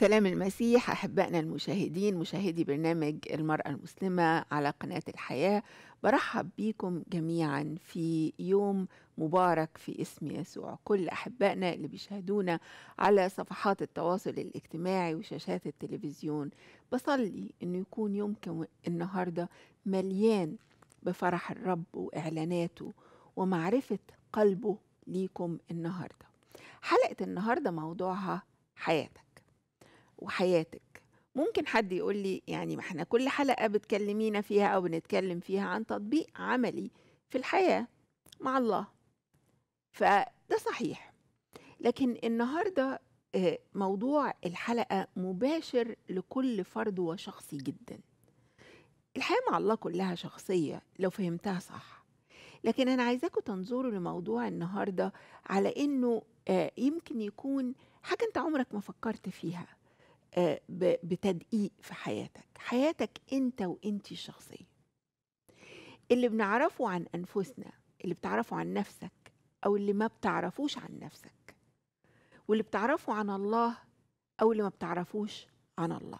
سلام المسيح أحبائنا المشاهدين مشاهدي برنامج المرأة المسلمة على قناة الحياة برحب بيكم جميعا في يوم مبارك في اسم يسوع كل أحبائنا اللي بيشاهدونا على صفحات التواصل الاجتماعي وشاشات التلفزيون بصلي أنه يكون يومكم النهاردة مليان بفرح الرب وإعلاناته ومعرفة قلبه ليكم النهاردة حلقة النهاردة موضوعها حياتك وحياتك ممكن حد يقول لي يعني ما احنا كل حلقة بتكلمينا فيها أو بنتكلم فيها عن تطبيق عملي في الحياة مع الله فده صحيح لكن النهاردة آه، موضوع الحلقة مباشر لكل فرد وشخصي جدا الحياة مع الله كلها شخصية لو فهمتها صح لكن أنا عايزاكم تنظروا لموضوع النهاردة على إنه آه، يمكن يكون حاجة أنت عمرك ما فكرت فيها آه، بتدقيق في حياتك حياتك انت وانت الشخصيه اللي بنعرفه عن انفسنا اللي بتعرفه عن نفسك او اللي ما بتعرفوش عن نفسك واللي بتعرفه عن الله او اللي ما بتعرفوش عن الله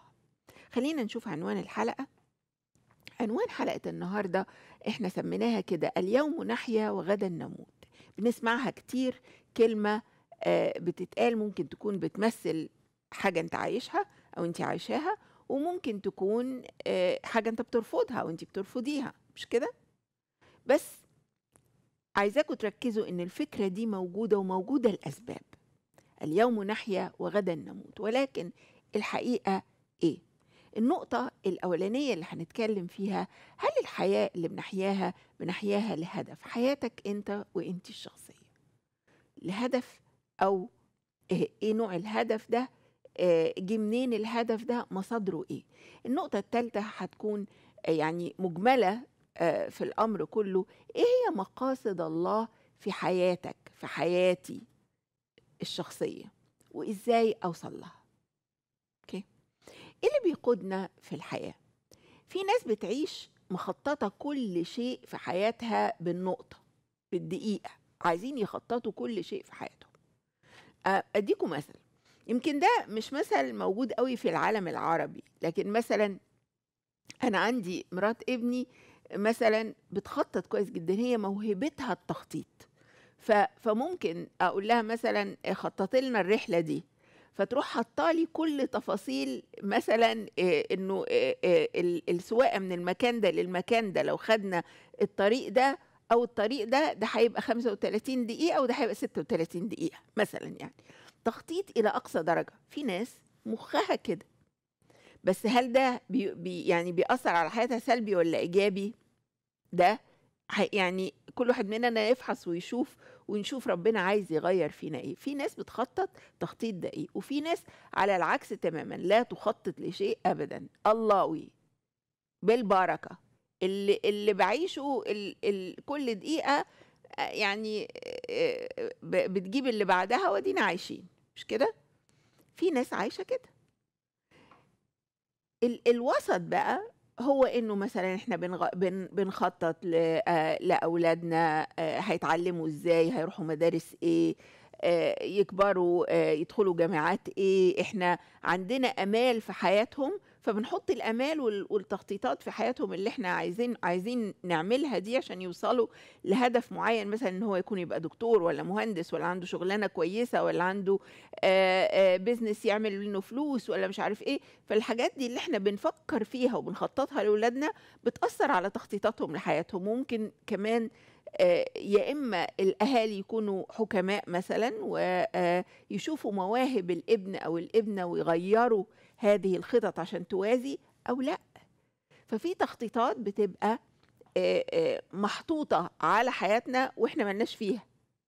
خلينا نشوف عنوان الحلقه عنوان حلقه النهارده احنا سميناها كده اليوم نحيا وغدا نموت بنسمعها كتير كلمه آه، بتتقال ممكن تكون بتمثل حاجة أنت عايشها أو أنت عايشاها وممكن تكون آه، حاجة أنت بترفضها أو أنت بترفضيها مش كده؟ بس عايزاكم تركزوا إن الفكرة دي موجودة وموجودة الأسباب اليوم نحيا وغدا نموت ولكن الحقيقة إيه؟ النقطة الأولانية اللي هنتكلم فيها هل الحياة اللي بنحياها بنحياها لهدف حياتك أنت وأنت الشخصية لهدف أو إيه نوع الهدف ده آه، جه منين الهدف ده مصادره ايه النقطه الثالثه هتكون آه، يعني مجمله آه، في الامر كله ايه هي مقاصد الله في حياتك في حياتي الشخصيه وازاي اوصل لها اوكي ايه اللي بيقودنا في الحياه في ناس بتعيش مخططه كل شيء في حياتها بالنقطه بالدقيقه عايزين يخططوا كل شيء في حياتهم اديكم مثل يمكن ده مش مثل موجود قوي في العالم العربي لكن مثلا انا عندي مرات ابني مثلا بتخطط كويس جدا هي موهبتها التخطيط فممكن اقول لها مثلا خططي لنا الرحله دي فتروح حطالي كل تفاصيل مثلا آه، انه آه، آه، السواقه من المكان ده للمكان ده لو خدنا الطريق ده او الطريق ده ده هيبقى 35 دقيقه وده هيبقى 36 دقيقه مثلا يعني تخطيط الى اقصى درجه في ناس مخها كده بس هل ده بي بي يعني بيأثر على حياتها سلبي ولا ايجابي ده يعني كل واحد مننا يفحص ويشوف ونشوف ربنا عايز يغير فينا ايه في ناس بتخطط تخطيط دقيق وفي ناس على العكس تماما لا تخطط لشيء ابدا اللهوي بالبركه اللي اللي بعيشه ال ال كل دقيقه يعني بتجيب اللي بعدها ودينا عايشين مش كده في ناس عايشه كده ال الوسط بقى هو انه مثلا احنا بنخطط لاولادنا هيتعلموا ازاي هيروحوا مدارس ايه يكبروا يدخلوا جامعات ايه احنا عندنا امال في حياتهم فبنحط الامال والتخطيطات في حياتهم اللي احنا عايزين عايزين نعملها دي عشان يوصلوا لهدف معين مثلا ان هو يكون يبقى دكتور ولا مهندس ولا عنده شغلانه كويسه ولا عنده بزنس يعمل منه فلوس ولا مش عارف ايه فالحاجات دي اللي احنا بنفكر فيها وبنخططها لاولادنا بتاثر على تخطيطاتهم لحياتهم ممكن كمان يا اما الاهالي يكونوا حكماء مثلا ويشوفوا مواهب الابن او الابنه ويغيروا هذه الخطط عشان توازي او لا ففي تخطيطات بتبقى محطوطه على حياتنا واحنا مالناش فيها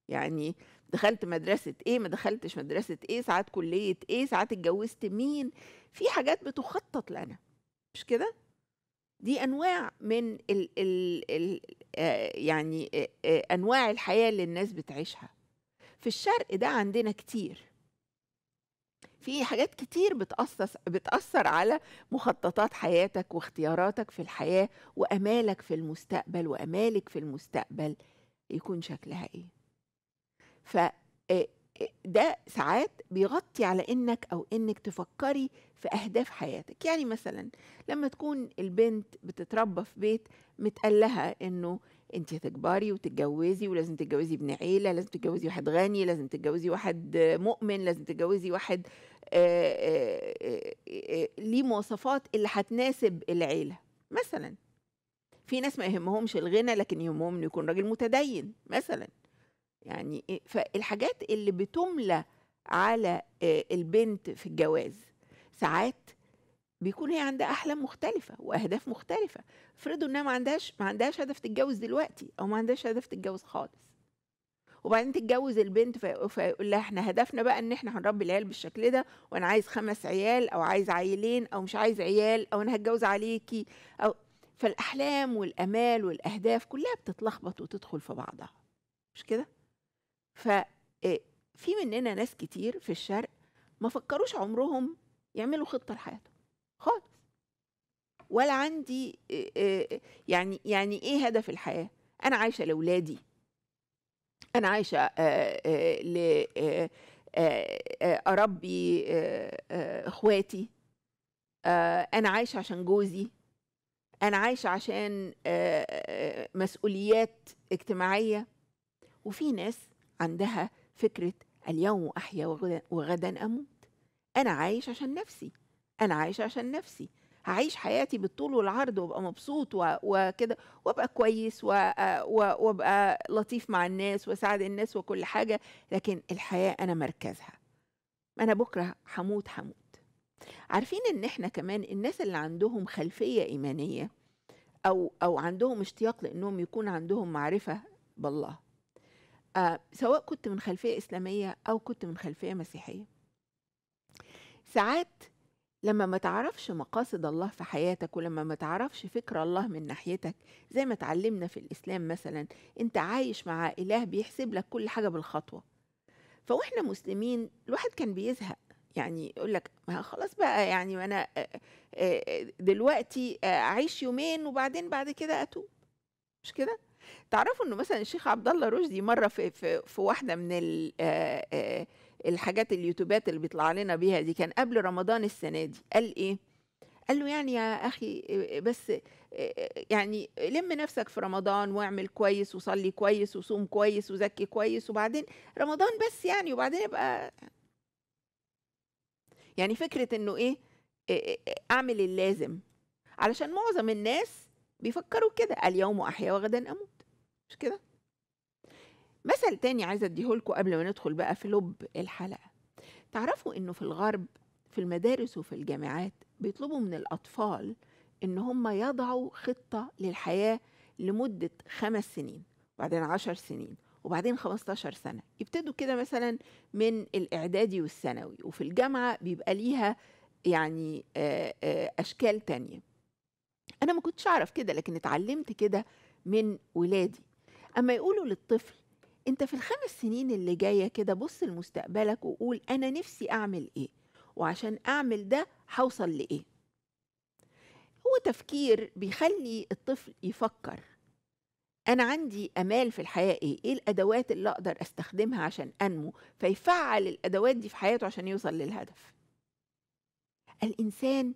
يعني دخلت مدرسة ايه ما دخلتش مدرسة ايه ساعات كلية ايه ساعات اتجوزت مين في حاجات بتخطط لنا مش كده دي انواع من ال ال ال يعني انواع الحياة اللي الناس بتعيشها في الشرق ده عندنا كتير في حاجات كتير بتأثر بتأثر على مخططات حياتك واختياراتك في الحياة وأمالك في المستقبل وأمالك في المستقبل يكون شكلها إيه ف ده ساعات بيغطي على انك او انك تفكري في اهداف حياتك يعني مثلا لما تكون البنت بتتربى في بيت متقال لها انه انت هتكبري وتتجوزي ولازم تتجوزي ابن عيله لازم تتجوزي واحد غني لازم تتجوزي واحد مؤمن لازم تتجوزي واحد آه، آه، آه، ليه مواصفات اللي هتناسب العيله مثلا في ناس ما يهمهمش الغنى لكن يهمهم انه يكون راجل متدين مثلا يعني إيه؟ فالحاجات اللي بتملى على البنت في الجواز ساعات بيكون هي عندها احلام مختلفه واهداف مختلفه افرضوا انها ما عندهاش ما عندهاش هدف تتجوز دلوقتي او ما عندهاش هدف تتجوز خالص وبعدين تتجوز البنت فيقول لها احنا هدفنا بقى ان احنا هنربي العيال بالشكل ده وانا عايز خمس عيال او عايز عيلين او مش عايز عيال او انا هتجوز عليكي او فالاحلام والامال والاهداف كلها بتتلخبط وتدخل في بعضها مش كده ف آه، في مننا ناس كتير في الشرق ما فكروش عمرهم يعملوا خطه لحياتهم خالص ولا عندي يعني يعني ايه هدف الحياه انا عايشه لاولادي انا عايشه ل اربي اخواتي انا عايشه عشان جوزي انا عايشه عشان مسؤوليات اجتماعيه وفي ناس عندها فكره اليوم احيا وغدا اموت انا عايش عشان نفسي انا عايشه عشان نفسي هعيش حياتي بالطول والعرض وابقى مبسوط وكده وابقى كويس وابقى لطيف مع الناس واساعد الناس وكل حاجه لكن الحياه انا مركزها انا بكره هموت هموت عارفين ان احنا كمان الناس اللي عندهم خلفيه ايمانيه او او عندهم اشتياق لانهم يكون عندهم معرفه بالله آه سواء كنت من خلفيه اسلاميه او كنت من خلفيه مسيحيه ساعات لما ما تعرفش مقاصد الله في حياتك ولما ما تعرفش فكر الله من ناحيتك زي ما اتعلمنا في الإسلام مثلا أنت عايش مع إله بيحسب لك كل حاجة بالخطوة فواحنا مسلمين الواحد كان بيزهق يعني يقول لك ما خلاص بقى يعني انا دلوقتي اعيش يومين وبعدين بعد كده اتوب مش كده تعرفوا انه مثلا الشيخ عبد الله رشدي مره في في, في واحده من الحاجات اليوتيوبات اللي بيطلع لنا بيها دي كان قبل رمضان السنه دي قال ايه قال له يعني يا اخي بس يعني لم نفسك في رمضان واعمل كويس وصلي كويس وصوم كويس وزكي كويس وبعدين رمضان بس يعني وبعدين يبقى يعني فكره انه ايه اعمل اللازم علشان معظم الناس بيفكروا كده اليوم احيا وغدا اموت مش كده مثل تاني عايزه اديهولكوا قبل ما ندخل بقى في لب الحلقه تعرفوا انه في الغرب في المدارس وفي الجامعات بيطلبوا من الاطفال ان هم يضعوا خطه للحياه لمده خمس سنين وبعدين عشر سنين وبعدين 15 سنة يبتدوا كده مثلا من الإعدادي والثانوي وفي الجامعة بيبقى ليها يعني أشكال تانية أنا ما كنتش أعرف كده لكن اتعلمت كده من ولادي اما يقولوا للطفل انت في الخمس سنين اللي جايه كده بص لمستقبلك وقول انا نفسي اعمل ايه وعشان اعمل ده هوصل لايه هو تفكير بيخلي الطفل يفكر انا عندي امال في الحياه ايه ايه الادوات اللي اقدر استخدمها عشان انمو فيفعل الادوات دي في حياته عشان يوصل للهدف الانسان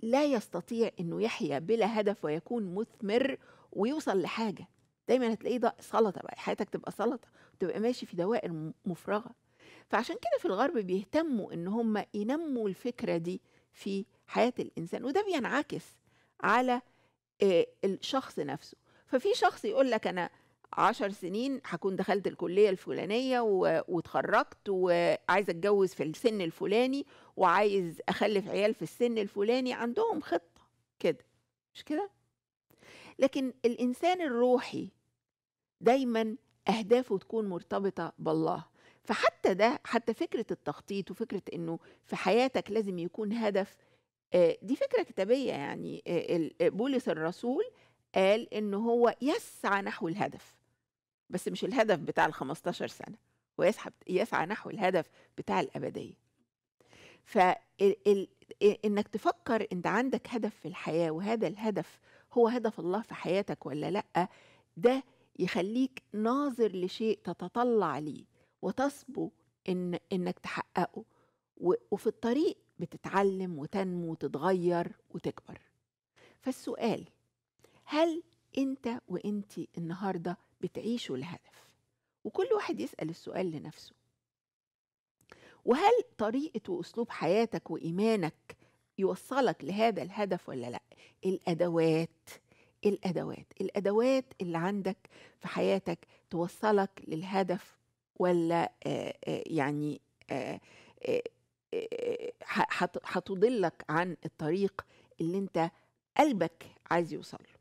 لا يستطيع انه يحيا بلا هدف ويكون مثمر ويوصل لحاجه دايما هتلاقيه ده سلطه بقى حياتك تبقى سلطه وتبقى ماشي في دوائر مفرغه فعشان كده في الغرب بيهتموا ان هم ينموا الفكره دي في حياه الانسان وده بينعكس على آه، الشخص نفسه ففي شخص يقول لك انا عشر سنين هكون دخلت الكلية الفلانية واتخرجت وعايز اتجوز في السن الفلاني وعايز اخلف عيال في السن الفلاني عندهم خطة كده مش كده لكن الانسان الروحي دايما اهدافه تكون مرتبطه بالله فحتى ده حتى فكره التخطيط وفكره انه في حياتك لازم يكون هدف آه، دي فكره كتابيه يعني آه، آه، بولس الرسول قال ان هو يسعى نحو الهدف بس مش الهدف بتاع ال 15 سنه ويسعى يسعى نحو الهدف بتاع الابديه ف انك تفكر انت عندك هدف في الحياه وهذا الهدف هو هدف الله في حياتك ولا لا ده يخليك ناظر لشيء تتطلع ليه وتصبو إن إنك تحققه وفي الطريق بتتعلم وتنمو وتتغير وتكبر فالسؤال هل انت وانت النهارده بتعيشوا الهدف وكل واحد يسال السؤال لنفسه وهل طريقه واسلوب حياتك وايمانك يوصلك لهذا الهدف ولا لا الادوات الادوات الادوات اللي عندك في حياتك توصلك للهدف ولا يعني هتضلك عن الطريق اللي انت قلبك عايز يوصل له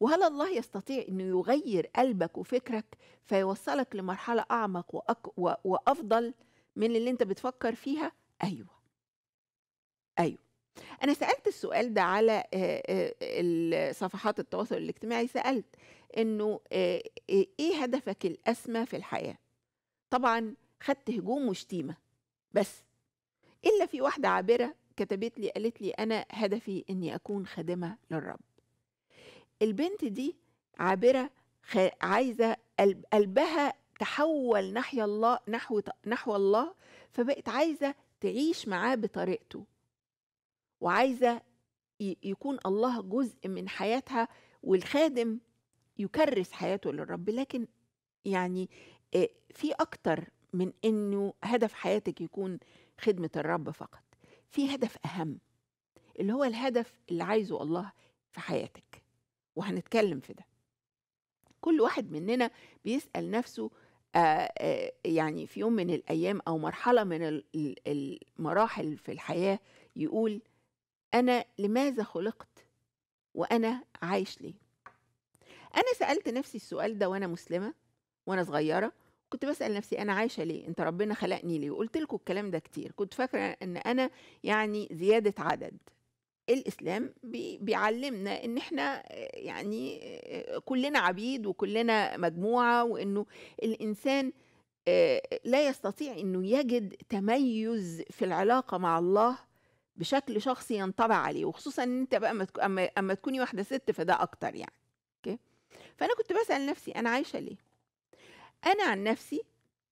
وهل الله يستطيع انه يغير قلبك وفكرك فيوصلك لمرحله اعمق وأك... وافضل من اللي انت بتفكر فيها ايوه ايوه انا سالت السؤال ده على آه، آه، صفحات التواصل الاجتماعي سالت انه آه، ايه هدفك الاسمى في الحياه طبعا خدت هجوم وشتيمه بس الا في واحده عابره كتبت لي قالت لي انا هدفي اني اكون خادمه للرب البنت دي عابره عايزه قلبها تحول نحو الله نحو نحو الله فبقت عايزه تعيش معاه بطريقته وعايزه يكون الله جزء من حياتها والخادم يكرس حياته للرب لكن يعني آه، في اكتر من انه هدف حياتك يكون خدمه الرب فقط في هدف اهم اللي هو الهدف اللي عايزه الله في حياتك وهنتكلم في ده كل واحد مننا بيسال نفسه آه، آه، يعني في يوم من الايام او مرحله من المراحل في الحياه يقول أنا لماذا خلقت وأنا عايش ليه أنا سألت نفسي السؤال ده وأنا مسلمة وأنا صغيرة كنت بسأل نفسي أنا عايشة ليه؟ أنت ربنا خلقني ليه؟ وقلت لكم الكلام ده كتير، كنت فاكرة إن أنا يعني زيادة عدد. الإسلام بي بيعلمنا إن إحنا آه، يعني آه، آه، كلنا عبيد وكلنا مجموعة وإنه الإنسان لا يستطيع إنه يجد تميز في العلاقة مع الله بشكل شخصي ينطبع عليه وخصوصا ان انت بقى اما اما تكوني واحده ست فده اكتر يعني اوكي فانا كنت بسال نفسي انا عايشه ليه انا عن نفسي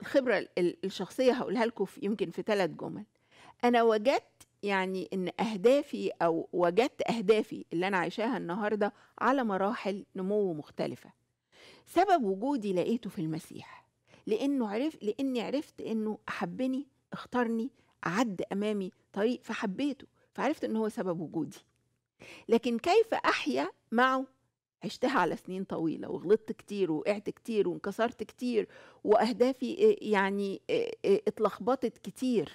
الخبره الشخصيه هقولها لكم يمكن في ثلاث جمل انا وجدت يعني ان اهدافي او وجدت اهدافي اللي انا عايشاها النهارده على مراحل نمو مختلفه سبب وجودي لقيته في المسيح لانه عرف لاني عرفت انه احبني اختارني عد امامي طريق فحبيته فعرفت ان هو سبب وجودي لكن كيف احيا معه عشتها على سنين طويلة وغلطت كتير وقعت كتير وانكسرت كتير وأهدافي آه، يعني آه، آه، اتلخبطت كتير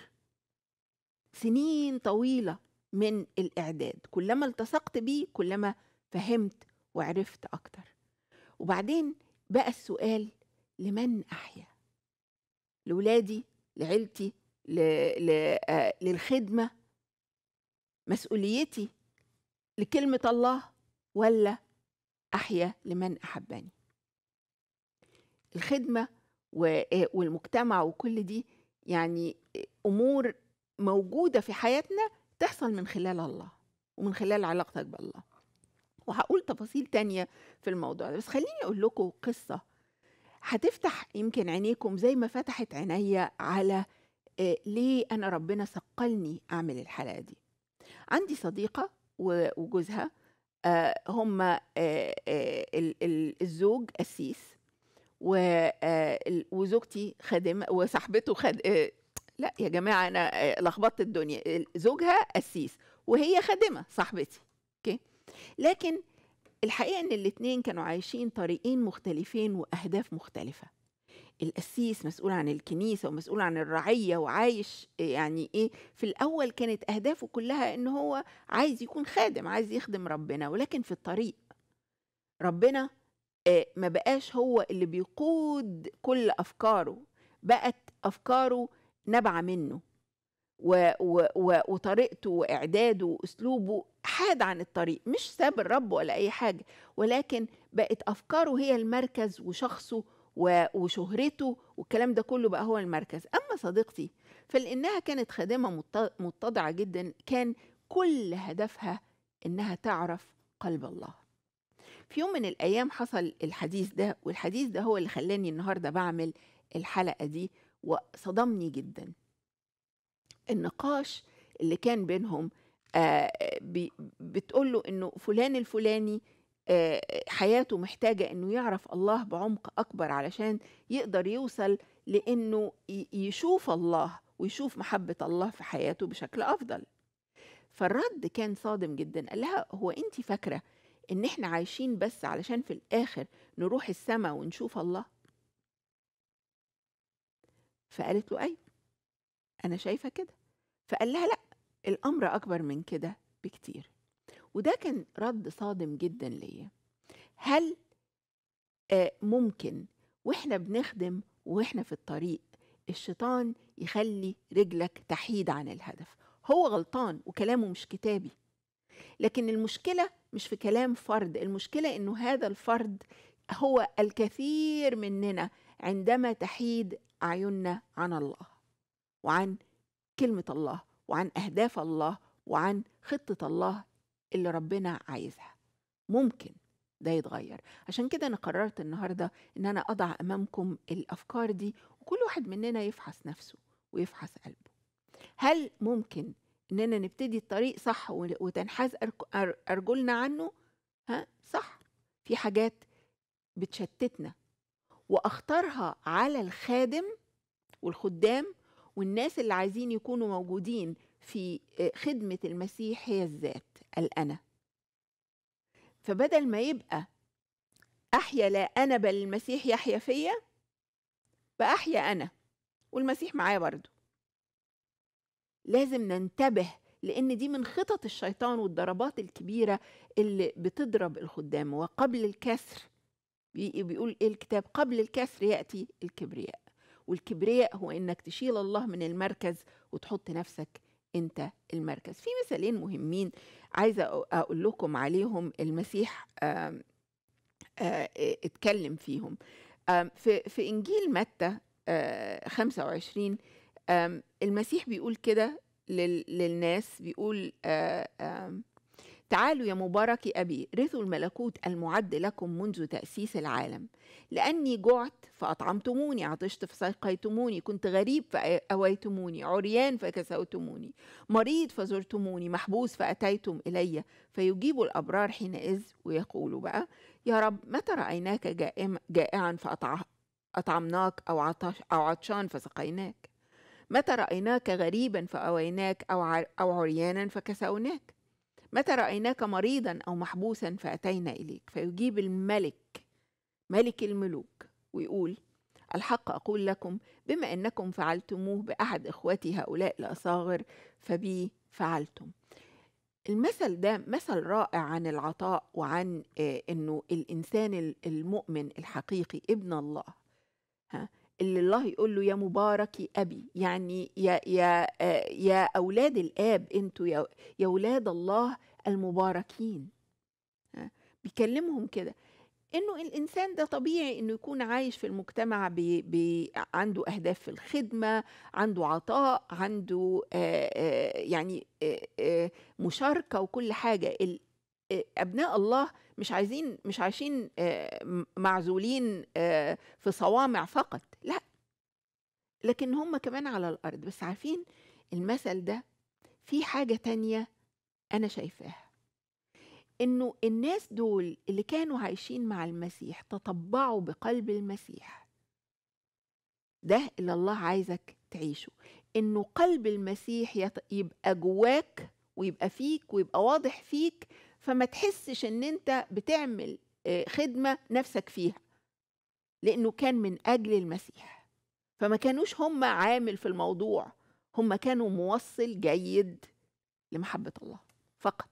سنين طويلة من الإعداد كلما التصقت بيه كلما فهمت وعرفت أكتر وبعدين بقى السؤال لمن أحيا لولادي لعيلتي للخدمة مسؤوليتي لكلمة الله ولا أحيا لمن أحبني الخدمة والمجتمع وكل دي يعني أمور موجودة في حياتنا تحصل من خلال الله ومن خلال علاقتك بالله وهقول تفاصيل تانية في الموضوع ده بس خليني أقول لكم قصة هتفتح يمكن عينيكم زي ما فتحت عينيا على آه، ليه انا ربنا ثقلني اعمل الحلقه دي عندي صديقه وجوزها آه، هما آه، الزوج قسيس وزوجتي خادمه وصاحبته خد... لا يا جماعه انا لخبطت الدنيا زوجها قسيس وهي خادمه صاحبتي اوكي لكن الحقيقه ان الاثنين كانوا عايشين طريقين مختلفين واهداف مختلفه القسيس مسؤول عن الكنيسه ومسؤول عن الرعيه وعايش يعني ايه في الاول كانت اهدافه كلها ان هو عايز يكون خادم عايز يخدم ربنا ولكن في الطريق ربنا آه، ما بقاش هو اللي بيقود كل افكاره بقت افكاره نابعه منه و و و وطريقته واعداده واسلوبه حاد عن الطريق مش ساب الرب ولا اي حاجه ولكن بقت افكاره هي المركز وشخصه وشهرته والكلام ده كله بقى هو المركز أما صديقتي فلأنها كانت خادمة متضعة جدا كان كل هدفها إنها تعرف قلب الله في يوم من الأيام حصل الحديث ده والحديث ده هو اللي خلاني النهاردة بعمل الحلقة دي وصدمني جدا النقاش اللي كان بينهم آه بتقول له انه فلان الفلاني آه، حياته محتاجة إنه يعرف الله بعمق أكبر علشان يقدر يوصل لإنه يشوف الله ويشوف محبة الله في حياته بشكل أفضل فالرد كان صادم جدا قال لها هو أنت فاكرة إن إحنا عايشين بس علشان في الآخر نروح السماء ونشوف الله فقالت له أيوة أنا شايفة كده فقال لها لأ الأمر أكبر من كده بكتير وده كان رد صادم جدا ليا هل آه، ممكن واحنا بنخدم واحنا في الطريق الشيطان يخلي رجلك تحيد عن الهدف هو غلطان وكلامه مش كتابي لكن المشكلة مش في كلام فرد المشكلة انه هذا الفرد هو الكثير مننا عندما تحيد أعيننا عن الله وعن كلمة الله وعن أهداف الله وعن خطة الله اللي ربنا عايزها ممكن ده يتغير عشان كده انا قررت النهارده ان انا اضع امامكم الافكار دي وكل واحد مننا يفحص نفسه ويفحص قلبه هل ممكن اننا نبتدي الطريق صح وتنحاز ارجلنا عنه ها صح في حاجات بتشتتنا واختارها على الخادم والخدام والناس اللي عايزين يكونوا موجودين في آه، خدمة المسيح هي الذات الأنا فبدل ما يبقى أحيا لا أنا بل المسيح يحيا فيا بأحيا أنا والمسيح معايا برضه لازم ننتبه لأن دي من خطط الشيطان والضربات الكبيرة اللي بتضرب الخدام وقبل الكسر بيقول إيه الكتاب قبل الكسر يأتي الكبرياء والكبرياء هو انك تشيل الله من المركز وتحط نفسك انت المركز في مثالين مهمين عايزه اقول لكم عليهم المسيح اتكلم فيهم في في انجيل متى 25 المسيح بيقول كده للناس بيقول آآ تعالوا يا مبارك أبي رثوا الملكوت المعد لكم منذ تأسيس العالم لأني جعت فأطعمتموني عطشت فسقيتموني كنت غريب فأويتموني عريان فكسوتموني مريض فزرتموني محبوس فأتيتم إلي فيجيب الأبرار حينئذ ويقولوا بقى يا رب متى رأيناك جائعا فأطعمناك أو, عطش أو عطشان فسقيناك متى رأيناك غريبا فأويناك أو, أو عريانا فكسوناك متى رأيناك مريضا أو محبوسا فأتينا إليك فيجيب الملك ملك الملوك ويقول الحق أقول لكم بما أنكم فعلتموه بأحد إخوتي هؤلاء الأصاغر فبي فعلتم المثل ده مثل رائع عن العطاء وعن آه، أنه الإنسان المؤمن الحقيقي ابن الله ها اللي الله يقول له يا مبارك أبي يعني يا, يا, آه، يا أولاد الآب أنتوا يا, يا أولاد الله المباركين بيكلمهم كده انه الانسان ده طبيعي انه يكون عايش في المجتمع بي بي عنده اهداف في الخدمه عنده عطاء عنده آآ آه، آآ آه، يعني آآ مشاركه وكل حاجه ابناء الله مش عايزين مش عايشين معزولين في صوامع فقط لكن هم كمان على الأرض بس عارفين المثل ده في حاجة تانية أنا شايفاها إنه الناس دول اللي كانوا عايشين مع المسيح تطبعوا بقلب المسيح ده اللي الله عايزك تعيشه إنه قلب المسيح يبقى جواك ويبقى فيك ويبقى واضح فيك فما تحسش إن أنت بتعمل آه، خدمة نفسك فيها لأنه كان من أجل المسيح فما كانوش هم عامل في الموضوع هم كانوا موصل جيد لمحبة الله فقط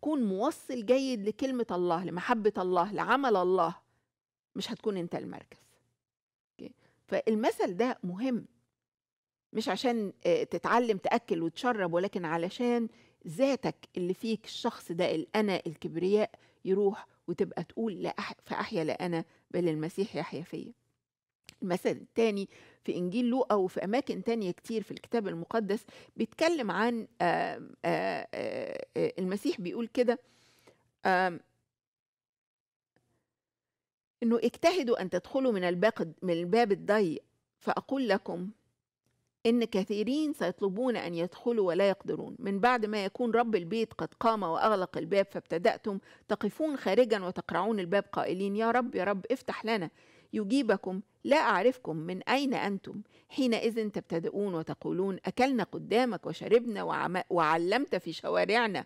كون موصل جيد لكلمة الله لمحبة الله لعمل الله مش هتكون انت المركز فالمثل ده مهم مش عشان آه، تتعلم تأكل وتشرب ولكن علشان ذاتك اللي فيك الشخص ده الأنا الكبرياء يروح وتبقى تقول لا أح... فأحيا لا أنا بل المسيح يحيا فيا المثل الثاني في إنجيل لوقا وفي أماكن تانية كتير في الكتاب المقدس بيتكلم عن آه، آه، آه، المسيح بيقول كده إنه اجتهدوا أن تدخلوا من الباب من الباب الضيق فأقول لكم إن كثيرين سيطلبون أن يدخلوا ولا يقدرون من بعد ما يكون رب البيت قد قام وأغلق الباب فابتدأتم تقفون خارجا وتقرعون الباب قائلين يا رب يا رب افتح لنا يجيبكم لا أعرفكم من أين أنتم حينئذ تبتدئون وتقولون أكلنا قدامك وشربنا وعلمت في شوارعنا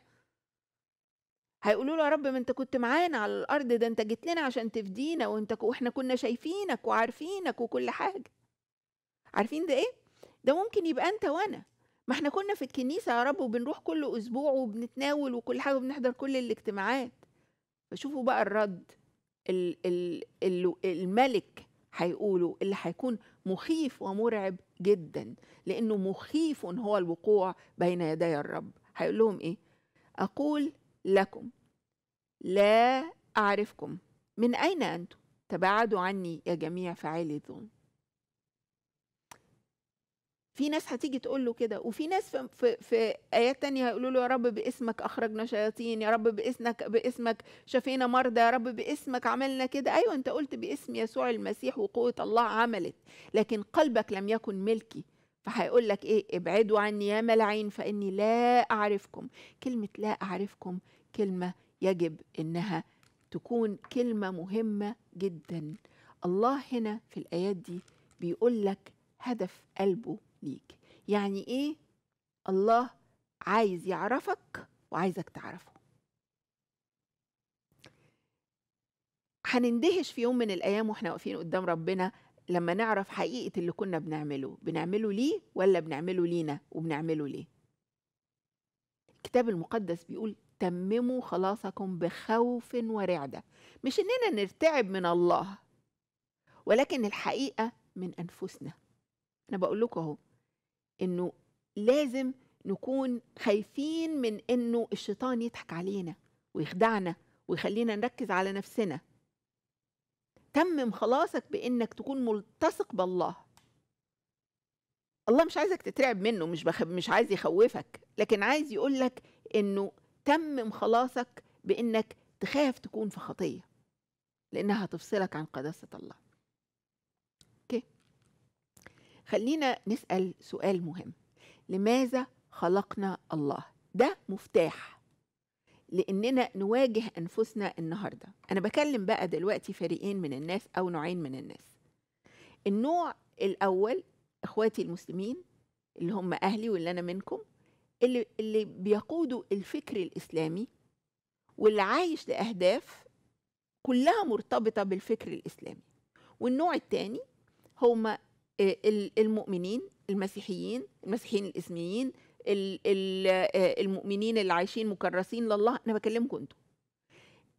هيقولوا له يا رب ما انت كنت معانا على الارض ده انت جيت لنا عشان تفدينا وانت واحنا كنا شايفينك وعارفينك وكل حاجه عارفين ده ايه ده ممكن يبقى انت وانا ما احنا كنا في الكنيسه يا رب وبنروح كل اسبوع وبنتناول وكل حاجه وبنحضر كل الاجتماعات فشوفوا بقى الرد الملك هيقوله اللي هيكون مخيف ومرعب جدا لانه مخيف هو الوقوع بين يدي الرب هيقول لهم ايه اقول لكم لا اعرفكم من اين انتم تباعدوا عني يا جميع فاعلي الذنب في ناس هتيجي تقول له كده وفي ناس في, في, في ايات تانية هيقولوا له يا رب باسمك اخرجنا شياطين يا رب باسمك باسمك شفينا مرضى يا رب باسمك عملنا كده ايوه انت قلت باسم يسوع المسيح وقوه الله عملت لكن قلبك لم يكن ملكي فهيقول لك ايه ابعدوا عني يا ملعين فاني لا اعرفكم كلمه لا اعرفكم كلمه يجب انها تكون كلمه مهمه جدا الله هنا في الايات دي بيقول لك هدف قلبه ليك يعني ايه الله عايز يعرفك وعايزك تعرفه هنندهش في يوم من الايام واحنا واقفين قدام ربنا لما نعرف حقيقه اللي كنا بنعمله بنعمله ليه ولا بنعمله لينا وبنعمله ليه الكتاب المقدس بيقول تمموا خلاصكم بخوف ورعده مش اننا نرتعب من الله ولكن الحقيقه من انفسنا انا بقول لكم اهو انه لازم نكون خايفين من انه الشيطان يضحك علينا ويخدعنا ويخلينا نركز على نفسنا تمم خلاصك بانك تكون ملتصق بالله الله مش عايزك تترعب منه مش بخ... مش عايز يخوفك لكن عايز يقول لك انه تمم خلاصك بانك تخاف تكون في خطيه لانها هتفصلك عن قداسه الله خلينا نسأل سؤال مهم لماذا خلقنا الله ده مفتاح لاننا نواجه انفسنا النهارده انا بكلم بقى دلوقتي فريقين من الناس او نوعين من الناس النوع الاول اخواتي المسلمين اللي هم اهلي واللي انا منكم اللي اللي بيقودوا الفكر الاسلامي واللي عايش لاهداف كلها مرتبطه بالفكر الاسلامي والنوع الثاني هما آه، المؤمنين المسيحيين المسيحيين الاسميين آه، المؤمنين اللي عايشين مكرسين لله انا بكلمكم انتوا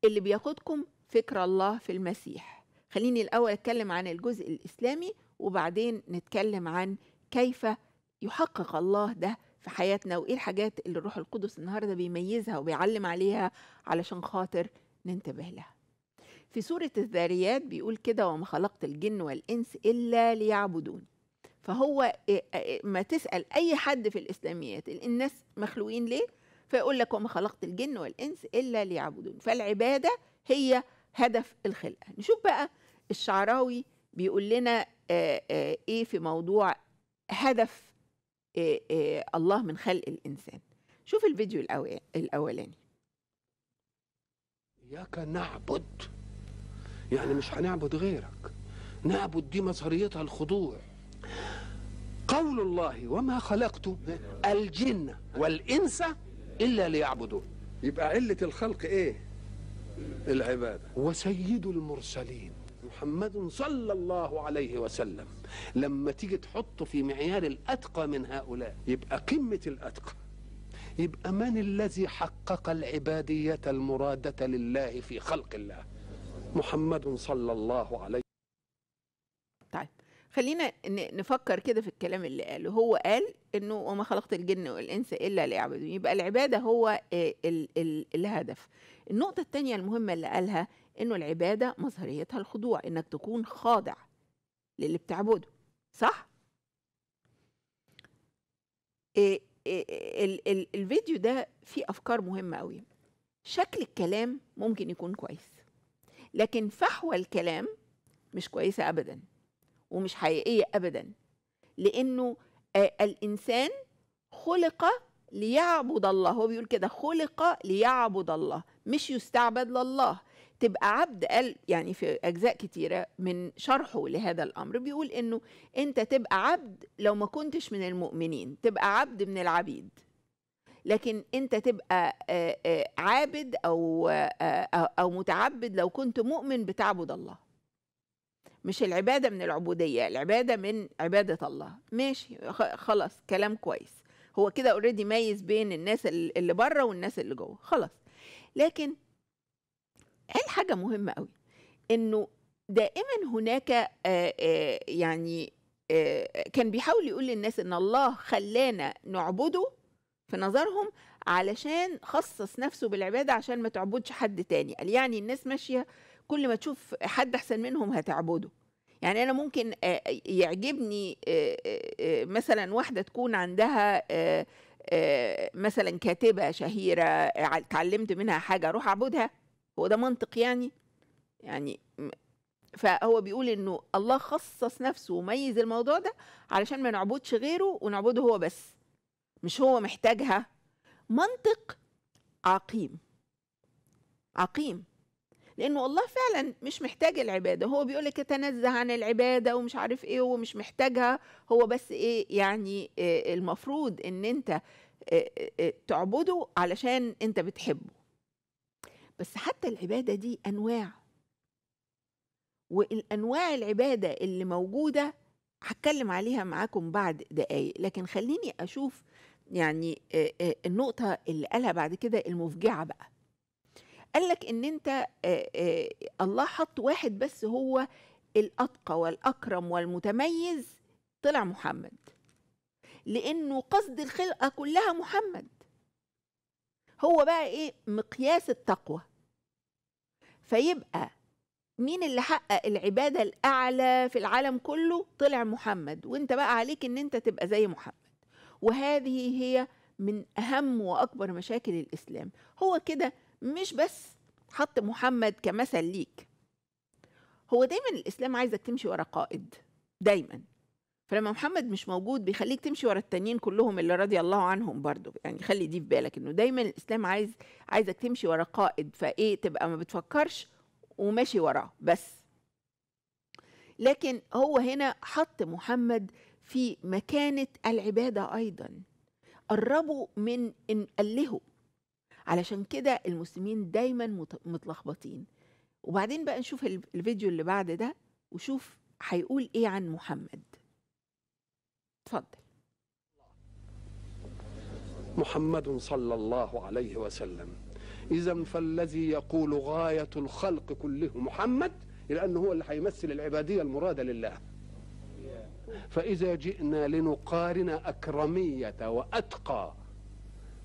اللي بياخدكم فكر الله في المسيح خليني الاول اتكلم عن الجزء الاسلامي وبعدين نتكلم عن كيف يحقق الله ده في حياتنا وايه الحاجات اللي الروح القدس النهارده بيميزها وبيعلم عليها علشان خاطر ننتبه لها في سورة الذاريات بيقول كده وما خلقت الجن والإنس إلا ليعبدون فهو ما تسأل أي حد في الإسلاميات الناس مخلوقين ليه؟ فيقول لك وما خلقت الجن والإنس إلا ليعبدون فالعبادة هي هدف الخلقة نشوف بقى الشعراوي بيقول لنا إيه في موضوع هدف الله من خلق الإنسان شوف الفيديو الأولاني إياك نعبد يعني مش هنعبد غيرك نعبد دي مظهريتها الخضوع قول الله وما خلقت الجن والإنس إلا ليعبدون يبقى علة الخلق إيه العبادة وسيد المرسلين محمد صلى الله عليه وسلم لما تيجي تحطه في معيار الأتقى من هؤلاء يبقى قمة الأتقى يبقى من الذي حقق العبادية المرادة لله في خلق الله محمد صلى الله عليه طيب خلينا نفكر كده في الكلام اللي قاله هو قال انه وما خلقت الجن والانس الا ليعبدون يبقى العباده هو الـ آه، الـ الهدف النقطه الثانيه المهمه اللي قالها انه العباده مظهريتها الخضوع انك تكون خاضع للي بتعبده صح آه، آه، الفيديو ده فيه افكار مهمه قوي شكل الكلام ممكن يكون كويس لكن فحوى الكلام مش كويسه ابدا ومش حقيقيه ابدا لانه آه، الانسان خلق ليعبد الله هو بيقول كده خلق ليعبد الله مش يستعبد لله تبقى عبد قال يعني في اجزاء كتيره من شرحه لهذا الامر بيقول انه انت تبقى عبد لو ما كنتش من المؤمنين تبقى عبد من العبيد لكن انت تبقى عابد او او متعبد لو كنت مؤمن بتعبد الله مش العباده من العبوديه العباده من عباده الله ماشي خلاص كلام كويس هو كده اوريدي ميز بين الناس اللي بره والناس اللي جوه خلاص لكن قال حاجه مهمه قوي انه دائما هناك آآ آآ يعني آآ كان بيحاول يقول للناس ان الله خلانا نعبده في نظرهم علشان خصص نفسه بالعبادة عشان ما تعبدش حد تاني قال يعني الناس ماشية كل ما تشوف حد أحسن منهم هتعبده يعني أنا ممكن آه، يعجبني آه، آه، مثلا واحدة تكون عندها مثلا كاتبة شهيرة اتعلمت منها حاجة أروح أعبدها هو ده منطق يعني يعني فهو بيقول إنه الله خصص نفسه وميز الموضوع ده علشان ما نعبدش غيره ونعبده هو بس مش هو محتاجها منطق عقيم عقيم لانه الله فعلا مش محتاج العباده هو بيقول لك يتنزه عن العباده ومش عارف ايه ومش محتاجها هو بس ايه يعني إيه المفروض ان انت إيه تعبده علشان انت بتحبه بس حتى العباده دي انواع والانواع العباده اللي موجوده هتكلم عليها معاكم بعد دقايق لكن خليني اشوف يعني النقطة اللي قالها بعد كده المفجعة بقى قال لك ان انت الله حط واحد بس هو الأتقى والأكرم والمتميز طلع محمد لأنه قصد الخلقة كلها محمد هو بقى إيه مقياس التقوى فيبقى مين اللي حقق العبادة الأعلى في العالم كله طلع محمد وانت بقى عليك ان انت تبقى زي محمد وهذه هي من أهم وأكبر مشاكل الإسلام هو كده مش بس حط محمد كمثل ليك هو دايما الإسلام عايزك تمشي ورا قائد دايما فلما محمد مش موجود بيخليك تمشي ورا التانيين كلهم اللي رضي الله عنهم برضو يعني خلي دي في بالك انه دايما الاسلام عايز عايزك تمشي ورا قائد فايه تبقى ما بتفكرش وماشي وراه بس لكن هو هنا حط محمد في مكانة العبادة أيضا قربوا من إن ألهوا علشان كده المسلمين دايما متلخبطين وبعدين بقى نشوف الفيديو اللي بعد ده وشوف هيقول ايه عن محمد اتفضل محمد صلى الله عليه وسلم اذا فالذي يقول غايه الخلق كله محمد لانه هو اللي هيمثل العباديه المراده لله فإذا جئنا لنقارن أكرمية وأتقى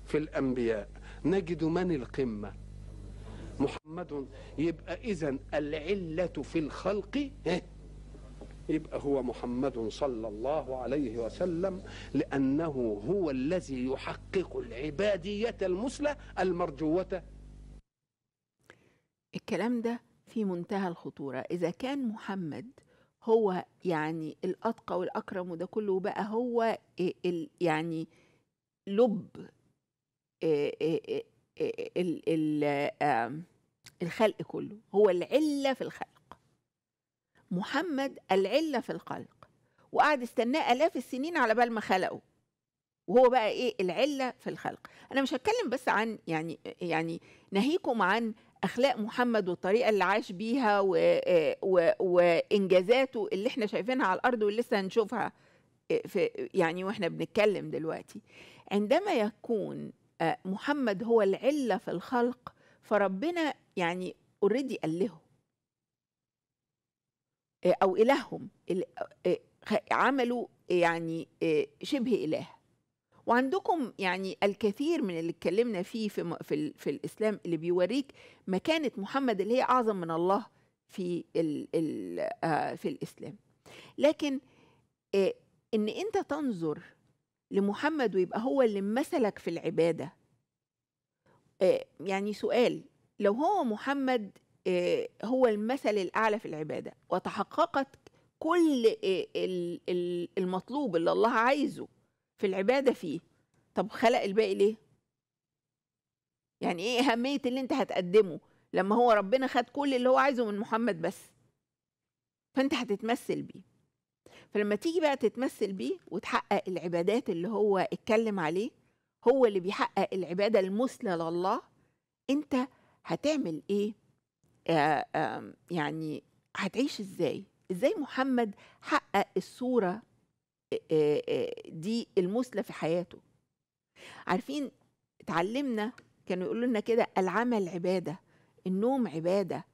في الأنبياء نجد من القمة محمد يبقى إذا العلة في الخلق إيه؟ يبقى هو محمد صلى الله عليه وسلم لأنه هو الذي يحقق العبادية المثلى المرجوة الكلام ده في منتهى الخطورة إذا كان محمد هو يعني الأتقى والأكرم وده كله وبقى هو يعني لب الخلق كله هو العلة في الخلق محمد العلة في الخلق وقعد استناه آلاف السنين على بال ما خلقه وهو بقى ايه العله في الخلق انا مش هتكلم بس عن يعني يعني ناهيكم عن اخلاق محمد والطريقه اللي عاش بيها و... آه، و... وانجازاته اللي احنا شايفينها على الارض واللي لسه هنشوفها آه، في يعني واحنا بنتكلم دلوقتي عندما يكون آه، محمد هو العله في الخلق فربنا يعني اوريدي قال او الههم عملوا يعني شبه اله وعندكم يعني الكثير من اللي اتكلمنا فيه في, في, في الإسلام اللي بيوريك مكانة محمد اللي هي أعظم من الله في, الـ الـ آه في الإسلام لكن آه، إن أنت تنظر لمحمد ويبقى هو اللي مثلك في العبادة آه، يعني سؤال لو هو محمد آه، هو المثل الأعلى في العبادة وتحققت كل المطلوب اللي الله عايزه في العبادة فيه طب خلق الباقي ليه يعني ايه أهمية اللي انت هتقدمه لما هو ربنا خد كل اللي هو عايزه من محمد بس فانت هتتمثل بيه فلما تيجي بقى تتمثل بيه وتحقق العبادات اللي هو اتكلم عليه هو اللي بيحقق العبادة المثلى لله انت هتعمل ايه آآ آه، آآ يعني هتعيش ازاي ازاي محمد حقق الصورة دي المثلى في حياته عارفين اتعلمنا كانوا يقولوا لنا كده العمل عباده النوم عباده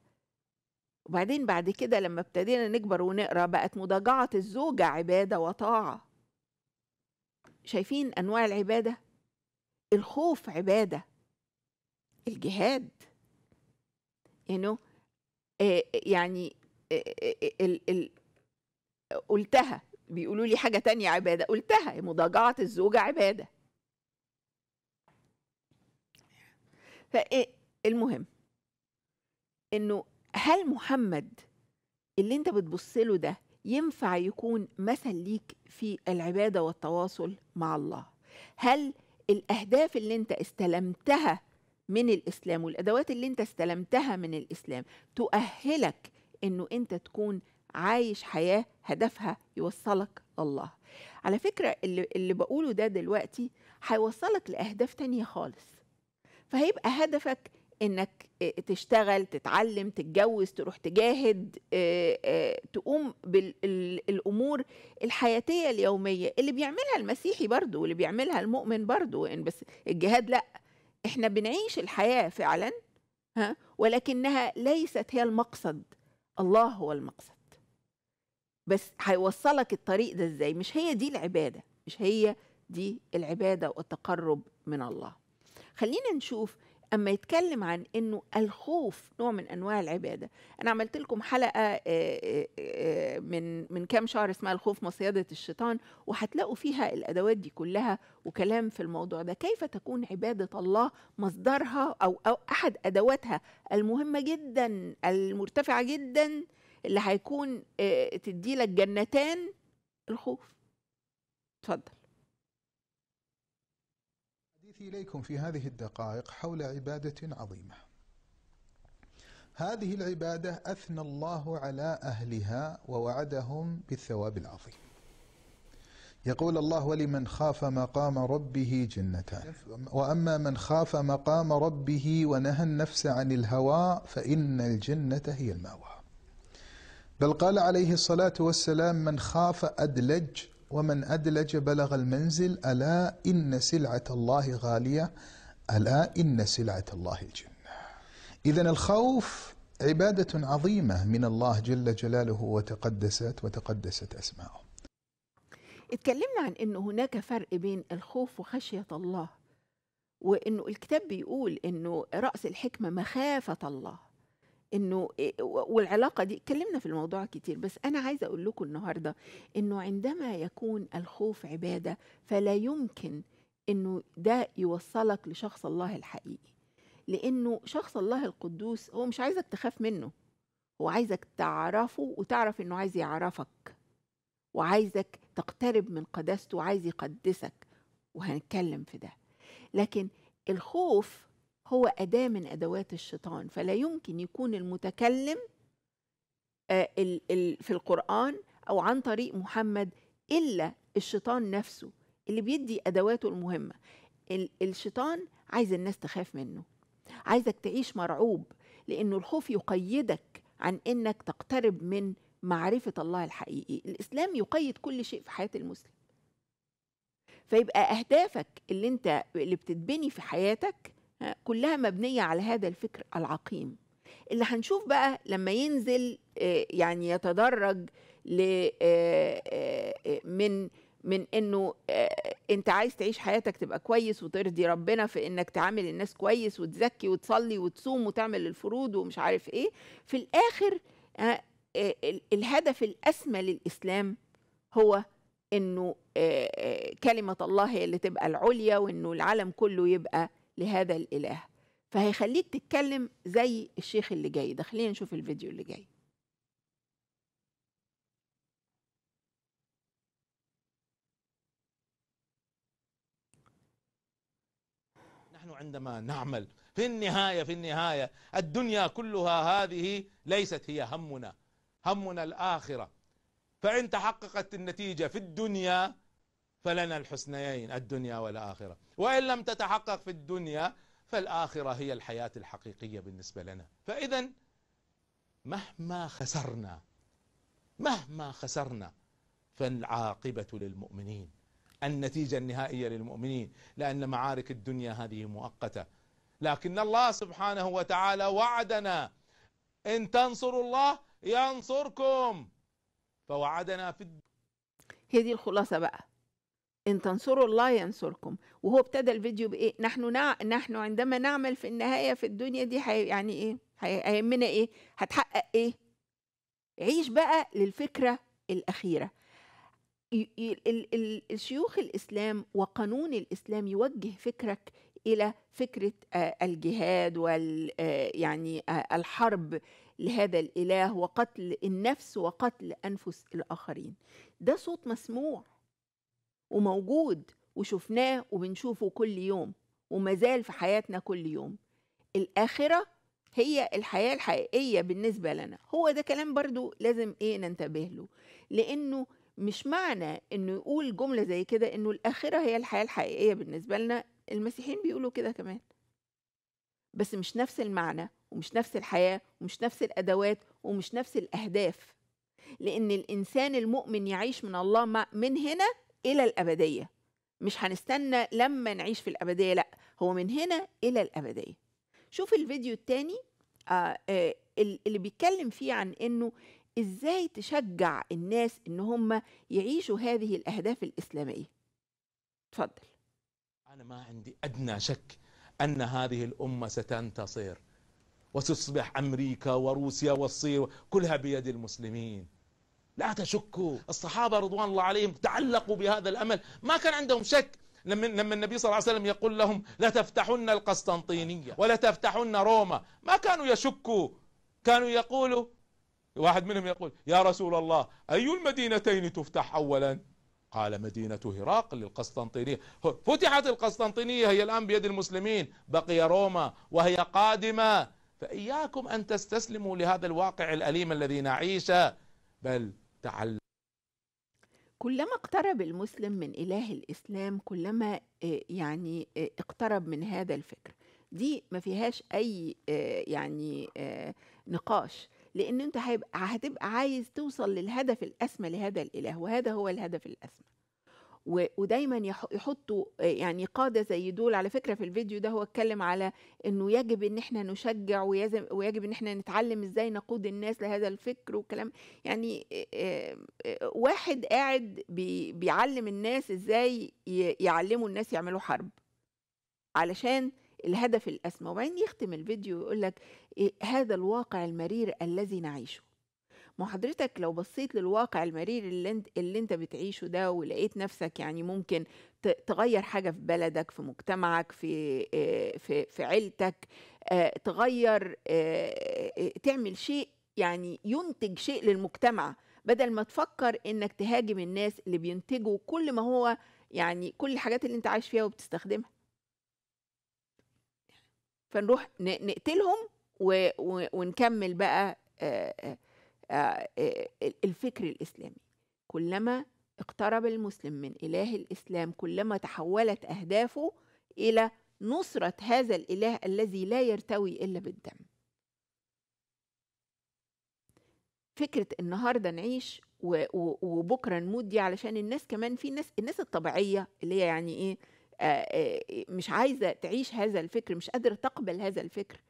وبعدين بعد كده لما ابتدينا نكبر ونقرا بقت مضاجعه الزوجه عباده وطاعه شايفين انواع العباده الخوف عباده الجهاد يعني يعني قلتها بيقولوا لي حاجة تانية عبادة قلتها مضاجعة الزوجة عبادة المهم انه هل محمد اللي انت بتبص له ده ينفع يكون مثل ليك في العبادة والتواصل مع الله هل الأهداف اللي انت استلمتها من الإسلام والأدوات اللي انت استلمتها من الإسلام تؤهلك انه انت تكون عايش حياه هدفها يوصلك الله على فكره اللي, اللي بقوله ده دلوقتي هيوصلك لاهداف تانية خالص فهيبقى هدفك انك آه، تشتغل تتعلم تتجوز تروح تجاهد آه، آه، تقوم بالامور الحياتيه اليوميه اللي بيعملها المسيحي برضو واللي بيعملها المؤمن برضو إن بس الجهاد لا احنا بنعيش الحياه فعلا ها ولكنها ليست هي المقصد الله هو المقصد بس هيوصلك الطريق ده ازاي مش هي دي العباده مش هي دي العباده والتقرب من الله خلينا نشوف اما يتكلم عن انه الخوف نوع من انواع العباده انا عملت لكم حلقه آه، آه، آه، من من كام شهر اسمها الخوف مصيده الشيطان وهتلاقوا فيها الادوات دي كلها وكلام في الموضوع ده كيف تكون عباده الله مصدرها او, أو احد ادواتها المهمه جدا المرتفعه جدا اللي هيكون آه، تدي لك جنتان الخوف اتفضل حديثي إليكم في هذه الدقائق حول عبادة عظيمة هذه العبادة أثنى الله على أهلها ووعدهم بالثواب العظيم يقول الله ولمن خاف مقام ربه جنتان وأما من خاف مقام ربه ونهى النفس عن الهوى فإن الجنة هي المأوى بل قال عليه الصلاة والسلام من خاف أدلج ومن أدلج بلغ المنزل ألا إن سلعة الله غالية ألا إن سلعة الله الجنة إذا الخوف عبادة عظيمة من الله جل جلاله وتقدست وتقدست أسماؤه اتكلمنا عن أن هناك فرق بين الخوف وخشية الله وأنه الكتاب بيقول أنه رأس الحكمة مخافة الله انه والعلاقه دي اتكلمنا في الموضوع كتير بس انا عايزه اقول لكم النهارده انه عندما يكون الخوف عباده فلا يمكن انه ده يوصلك لشخص الله الحقيقي لانه شخص الله القدوس هو مش عايزك تخاف منه هو عايزك تعرفه وتعرف انه عايز يعرفك وعايزك تقترب من قداسته وعايز يقدسك وهنتكلم في ده لكن الخوف هو أداة من أدوات الشيطان فلا يمكن يكون المتكلم آه، في القرآن أو عن طريق محمد إلا الشيطان نفسه اللي بيدي أدواته المهمة الشيطان عايز الناس تخاف منه عايزك تعيش مرعوب لأنه الخوف يقيدك عن إنك تقترب من معرفة الله الحقيقي الإسلام يقيد كل شيء في حياة المسلم فيبقى أهدافك اللي أنت اللي بتتبني في حياتك كلها مبنية على هذا الفكر العقيم اللي هنشوف بقى لما ينزل آه، يعني يتدرج آه، آه، من من انه انت عايز تعيش حياتك تبقى كويس وترضي ربنا في انك تعامل الناس كويس وتزكي وتصلي وتصوم وتعمل الفروض ومش عارف ايه في الاخر الهدف الاسمى للاسلام هو انه كلمه الله هي اللي تبقى العليا وانه العالم كله يبقى لهذا الإله فهيخليك تتكلم زي الشيخ اللي جاي ده خلينا نشوف الفيديو اللي جاي نحن عندما نعمل في النهاية في النهاية الدنيا كلها هذه ليست هي همنا همنا الآخرة فإن تحققت النتيجة في الدنيا فلنا الحسنيين الدنيا والاخره وان لم تتحقق في الدنيا فالاخره هي الحياه الحقيقيه بالنسبه لنا فاذا مهما خسرنا مهما خسرنا فالعاقبه للمؤمنين النتيجه النهائيه للمؤمنين لان معارك الدنيا هذه مؤقته لكن الله سبحانه وتعالى وعدنا ان تنصروا الله ينصركم فوعدنا في الد... هي دي الخلاصه بقى إن تنصروا الله ينصركم وهو ابتدى الفيديو بإيه نحن نع... نحن عندما نعمل في النهاية في الدنيا دي حي... يعني إيه هيهمنا إيه هتحقق إيه عيش بقى للفكرة الأخيرة ي... ال... ال... الشيوخ الإسلام وقانون الإسلام يوجه فكرك إلى فكرة آه، الجهاد وال آه، يعني آه، الحرب لهذا الإله وقتل النفس وقتل أنفس الآخرين ده صوت مسموع وموجود وشفناه وبنشوفه كل يوم ومازال في حياتنا كل يوم الآخرة هي الحياة الحقيقية بالنسبة لنا هو ده كلام برضو لازم ايه ننتبه له لأنه مش معنى انه يقول جملة زي كده انه الآخرة هي الحياة الحقيقية بالنسبة لنا المسيحيين بيقولوا كده كمان بس مش نفس المعنى ومش نفس الحياة ومش نفس الأدوات ومش نفس الأهداف لأن الإنسان المؤمن يعيش من الله من هنا إلى الأبدية مش هنستنى لما نعيش في الأبدية لأ هو من هنا إلى الأبدية شوف الفيديو الثاني آه آه اللي بيتكلم فيه عن إنه إزاي تشجع الناس إن هم يعيشوا هذه الأهداف الإسلامية تفضل أنا ما عندي أدنى شك أن هذه الأمة ستنتصر وستصبح أمريكا وروسيا والصين كلها بيد المسلمين لا تشكوا الصحابة رضوان الله عليهم تعلقوا بهذا الأمل ما كان عندهم شك لما لما النبي صلى الله عليه وسلم يقول لهم لتفتحن القسطنطينية ولتفتحن روما ما كانوا يشكوا كانوا يقولوا واحد منهم يقول يا رسول الله أي المدينتين تفتح أولا قال مدينة هراق للقسطنطينية فتحت القسطنطينية هي الآن بيد المسلمين بقي روما وهي قادمة فإياكم أن تستسلموا لهذا الواقع الأليم الذي نعيشه بل تعلم كلما اقترب المسلم من إله الإسلام كلما آه، يعني آه، اقترب من هذا الفكر دي ما فيهاش أي آه، يعني نقاش لأن أنت هتبقى عايز توصل للهدف الأسمى لهذا الإله وهذا هو الهدف الأسمى ودايما يحطوا يعني قاده زي دول على فكره في الفيديو ده هو اتكلم على انه يجب ان احنا نشجع ويجب ان احنا نتعلم ازاي نقود الناس لهذا الفكر وكلام يعني واحد قاعد بيعلم الناس ازاي يعلموا الناس يعملوا حرب علشان الهدف الاسمى وبعدين يختم الفيديو ويقول لك إيه، هذا الواقع المرير الذي نعيشه ما حضرتك لو بصيت للواقع المرير اللي انت, اللي انت بتعيشه ده ولقيت نفسك يعني ممكن تغير حاجة في بلدك في مجتمعك في آه، في في عيلتك آه، تغير آه، تعمل شيء يعني ينتج شيء للمجتمع بدل ما تفكر انك تهاجم الناس اللي بينتجوا كل ما هو يعني كل الحاجات اللي انت عايش فيها وبتستخدمها فنروح نقتلهم ونكمل بقى آآ آآ آه، آه، الفكر الإسلامي كلما اقترب المسلم من إله الإسلام كلما تحولت أهدافه إلى نصرة هذا الإله الذي لا يرتوي إلا بالدم فكرة النهاردة نعيش وبكرة نموت دي علشان الناس كمان في ناس الناس الطبيعية اللي هي يعني إيه آه، مش عايزة تعيش هذا الفكر مش قادرة تقبل هذا الفكر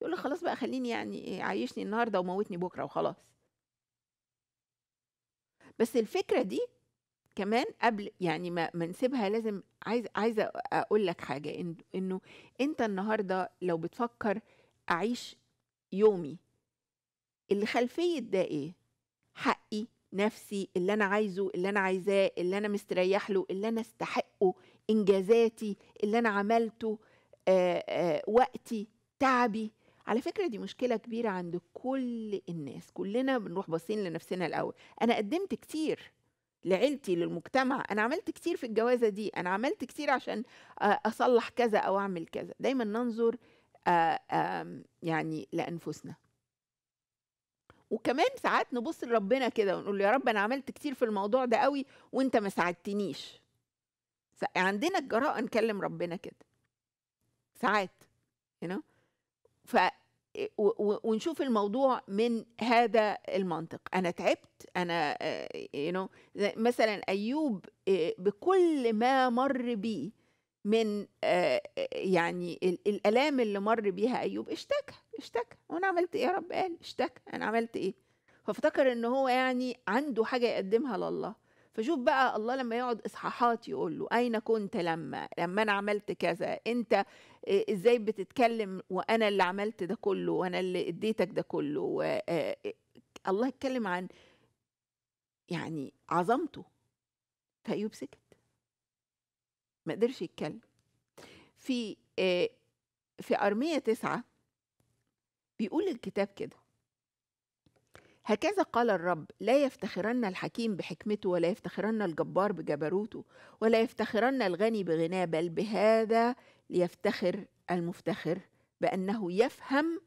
يقول لك خلاص بقى خليني يعني إيه، عايشني النهاردة وموتني بكرة وخلاص بس الفكره دي كمان قبل يعني ما, ما نسيبها لازم عايز عايزه اقول لك حاجه إن انه انت النهارده لو بتفكر اعيش يومي اللي خلفيه ده ايه حقي نفسي اللي انا عايزه اللي انا عايزاه اللي انا مستريح له اللي انا استحقه انجازاتي اللي انا عملته آآ آآ وقتي تعبي على فكرة دي مشكلة كبيرة عند كل الناس كلنا بنروح باصين لنفسنا الأول أنا قدمت كتير لعيلتي للمجتمع أنا عملت كتير في الجوازة دي أنا عملت كتير عشان أصلح كذا أو أعمل كذا دايما ننظر يعني لأنفسنا وكمان ساعات نبص لربنا كده ونقول يا رب انا عملت كتير في الموضوع ده قوي وانت ما ساعدتنيش عندنا الجراءه نكلم ربنا كده ساعات you know? ف ونشوف الموضوع من هذا المنطق انا تعبت انا آه، يو نو مثلا ايوب آه، بكل ما مر بيه من آه، يعني الالام اللي مر بيها ايوب اشتكى اشتكى وانا عملت ايه يا رب قال اشتكى انا عملت ايه فافتكر ان هو يعني عنده حاجه يقدمها لله فشوف بقى الله لما يقعد اصحاحات يقول له اين كنت لما لما انا عملت كذا انت آه، ازاي بتتكلم وانا اللي عملت ده كله وانا اللي اديتك ده كله آه، آه، الله يتكلم عن يعني عظمته فايوب سكت ما قدرش يتكلم في في أرمية تسعة بيقول الكتاب كده هكذا قال الرب لا يفتخرن الحكيم بحكمته ولا يفتخرن الجبار بجبروته ولا يفتخرن الغني بغناه بل بهذا ليفتخر المفتخر بانه يفهم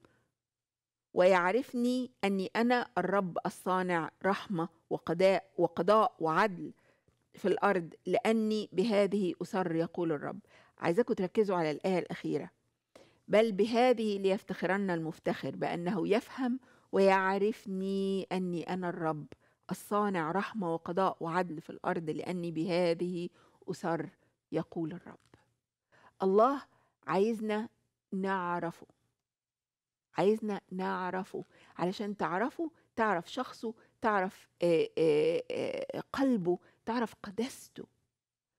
ويعرفني اني انا الرب الصانع رحمه وقضاء وقضاء وعدل في الارض لاني بهذه اسر يقول الرب عايزاكم تركزوا على الايه الاخيره بل بهذه ليفتخرن المفتخر بانه يفهم ويعرفني اني انا الرب الصانع رحمه وقضاء وعدل في الارض لاني بهذه اسر يقول الرب الله عايزنا نعرفه عايزنا نعرفه علشان تعرفه تعرف شخصه تعرف آه، آه، آه، قلبه تعرف قداسته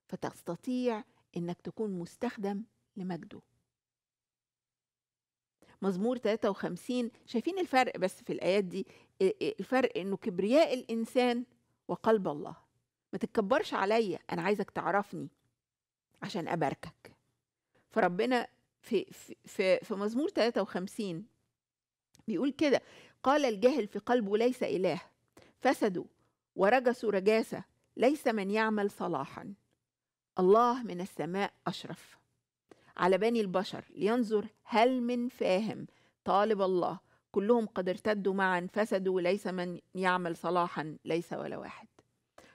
فتستطيع انك تكون مستخدم لمجده مزمور 53 شايفين الفرق بس في الآيات دي الفرق إنه كبرياء الإنسان وقلب الله ما تتكبرش عليا أنا عايزك تعرفني عشان أباركك فربنا في في في مزمور 53 بيقول كده قال الجاهل في قلبه ليس إله فسدوا ورجسوا رجاسة ليس من يعمل صلاحا الله من السماء أشرف على بني البشر لينظر هل من فاهم طالب الله كلهم قد ارتدوا معا فسدوا ليس من يعمل صلاحا ليس ولا واحد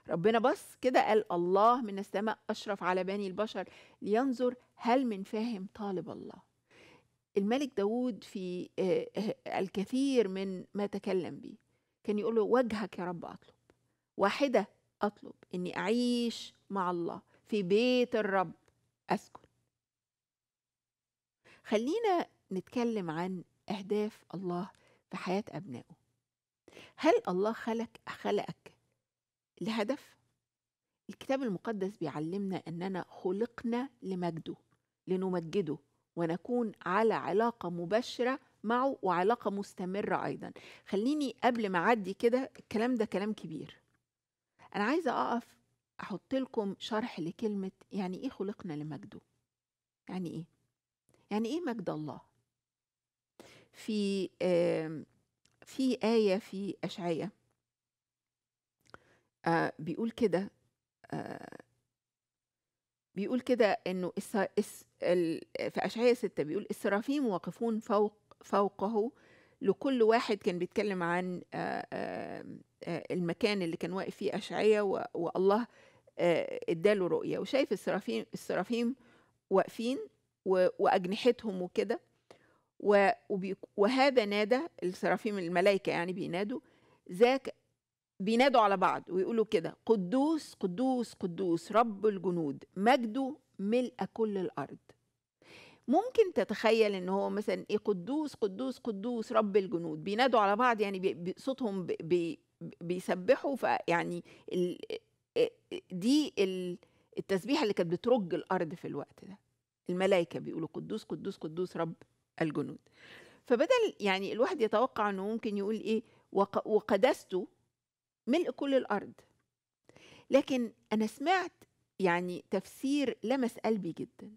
ربنا بص كده قال الله من السماء أشرف على بني البشر لينظر هل من فاهم طالب الله الملك داود في آه، آه، الكثير من ما تكلم به كان يقول له وجهك يا رب أطلب واحدة أطلب إني أعيش مع الله في بيت الرب أسكن خلينا نتكلم عن أهداف الله في حياة أبنائه هل الله خلق خلقك لهدف؟ الكتاب المقدس بيعلمنا أننا خلقنا لمجده لنمجده ونكون على علاقة مباشرة معه وعلاقة مستمرة أيضا خليني قبل ما أعدي كده الكلام ده كلام كبير أنا عايزة أقف أحط لكم شرح لكلمة يعني إيه خلقنا لمجده يعني إيه يعني إيه مجد الله في آه في آية في أشعية آه بيقول كده آه بيقول كده انه في اشعياء ستة بيقول السرافيم واقفون فوق فوقه لكل واحد كان بيتكلم عن آه، آه، آه، المكان اللي كان واقف فيه اشعياء والله اداله رؤيه وشايف السرافيم السرافيم واقفين واجنحتهم وكده وهذا نادى السرافيم الملائكه يعني بينادوا ذاك بينادوا على بعض ويقولوا كده قدوس قدوس قدوس رب الجنود مجده ملء كل الارض ممكن تتخيل ان هو مثلا ايه قدوس قدوس قدوس رب الجنود بينادوا على بعض يعني بصوتهم بيسبحوا فيعني دي التسبيحه اللي كانت بترج الارض في الوقت ده الملائكه بيقولوا قدوس قدوس قدوس رب الجنود فبدل يعني الواحد يتوقع انه ممكن يقول ايه وقدسته ملء كل الارض لكن انا سمعت يعني تفسير لمس قلبي جدا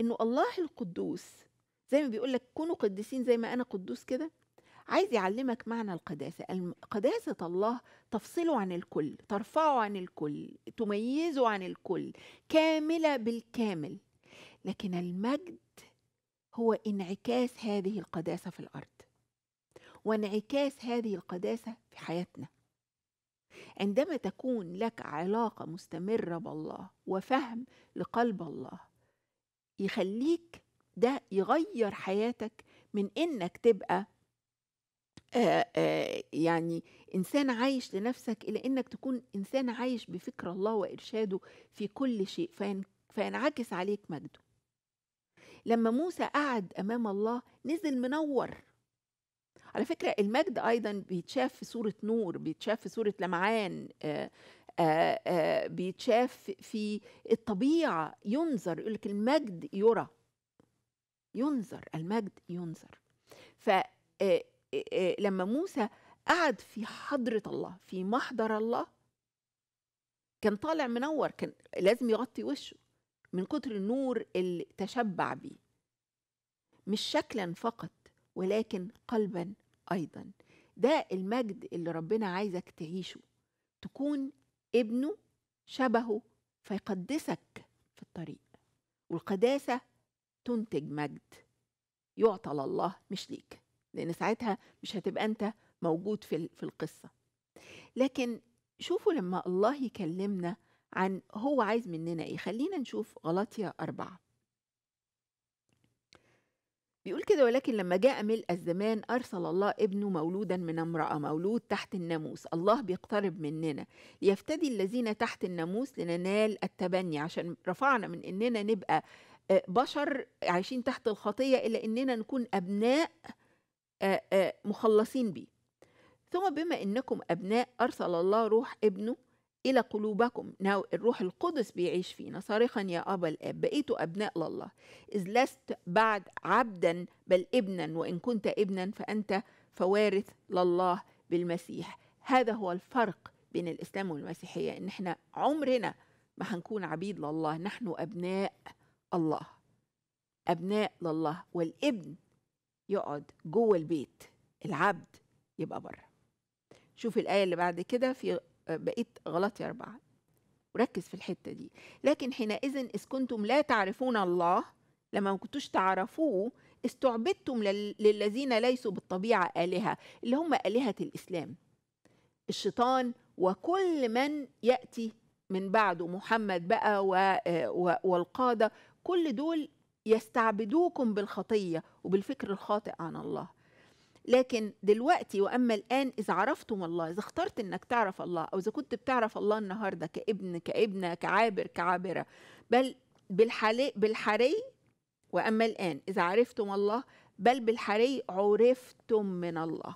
انه الله القدوس زي ما بيقول لك كونوا قدسين زي ما انا قدوس كده عايز يعلمك معنى القداسة قداسة الله تفصله عن الكل ترفعه عن الكل تميزه عن الكل كاملة بالكامل لكن المجد هو انعكاس هذه القداسة في الأرض وانعكاس هذه القداسة في حياتنا عندما تكون لك علاقة مستمرة بالله وفهم لقلب الله يخليك ده يغير حياتك من انك تبقى آآ آه، آآ آه، يعني انسان عايش لنفسك الى انك تكون انسان عايش بفكر الله وارشاده في كل شيء فينعكس عليك مجده لما موسى قعد امام الله نزل منور على فكرة المجد أيضا بيتشاف في صورة نور بيتشاف في صورة لمعان آه، آه، آه، بيتشاف في الطبيعة ينظر يقول لك المجد يرى ينظر المجد ينظر فلما موسى قعد في حضرة الله في محضر الله كان طالع منور كان لازم يغطي وشه من كتر النور اللي تشبع بيه مش شكلا فقط ولكن قلبا أيضا ده المجد اللي ربنا عايزك تعيشه تكون ابنه شبهه فيقدسك في الطريق والقداسة تنتج مجد يعطى لله مش ليك لأن ساعتها مش هتبقى أنت موجود في في القصة لكن شوفوا لما الله يكلمنا عن هو عايز مننا إيه خلينا نشوف غلطية أربعة بيقول كده ولكن لما جاء ملء الزمان أرسل الله ابنه مولودا من امرأة مولود تحت الناموس الله بيقترب مننا ليفتدي الذين تحت الناموس لننال التبني عشان رفعنا من إننا نبقى آه، بشر عايشين تحت الخطية إلى إننا نكون أبناء آه، آه، مخلصين بيه ثم بما إنكم أبناء أرسل الله روح ابنه إلى قلوبكم ناو الروح القدس بيعيش فينا صارخا يا أبا الآب بقيتوا أبناء لله إذ لست بعد عبدا بل ابنا وإن كنت ابنا فأنت فوارث لله بالمسيح هذا هو الفرق بين الإسلام والمسيحية إن إحنا عمرنا ما هنكون عبيد لله نحن أبناء الله أبناء لله والابن يقعد جوه البيت العبد يبقى بره شوف الآية اللي بعد كده في بقيت غلط يا أربعة وركز في الحتة دي لكن حينئذ إذ كنتم لا تعرفون الله لما ما كنتوش تعرفوه استعبدتم لل... للذين ليسوا بالطبيعة آلهة اللي هم آلهة الإسلام الشيطان وكل من يأتي من بعده محمد بقى و... و... والقادة كل دول يستعبدوكم بالخطية وبالفكر الخاطئ عن الله لكن دلوقتي واما الان اذا عرفتم الله اذا اخترت انك تعرف الله او اذا كنت بتعرف الله النهارده كابن كابنه كعابر كعابره بل بالحري بالحري واما الان اذا عرفتم الله بل بالحري عرفتم من الله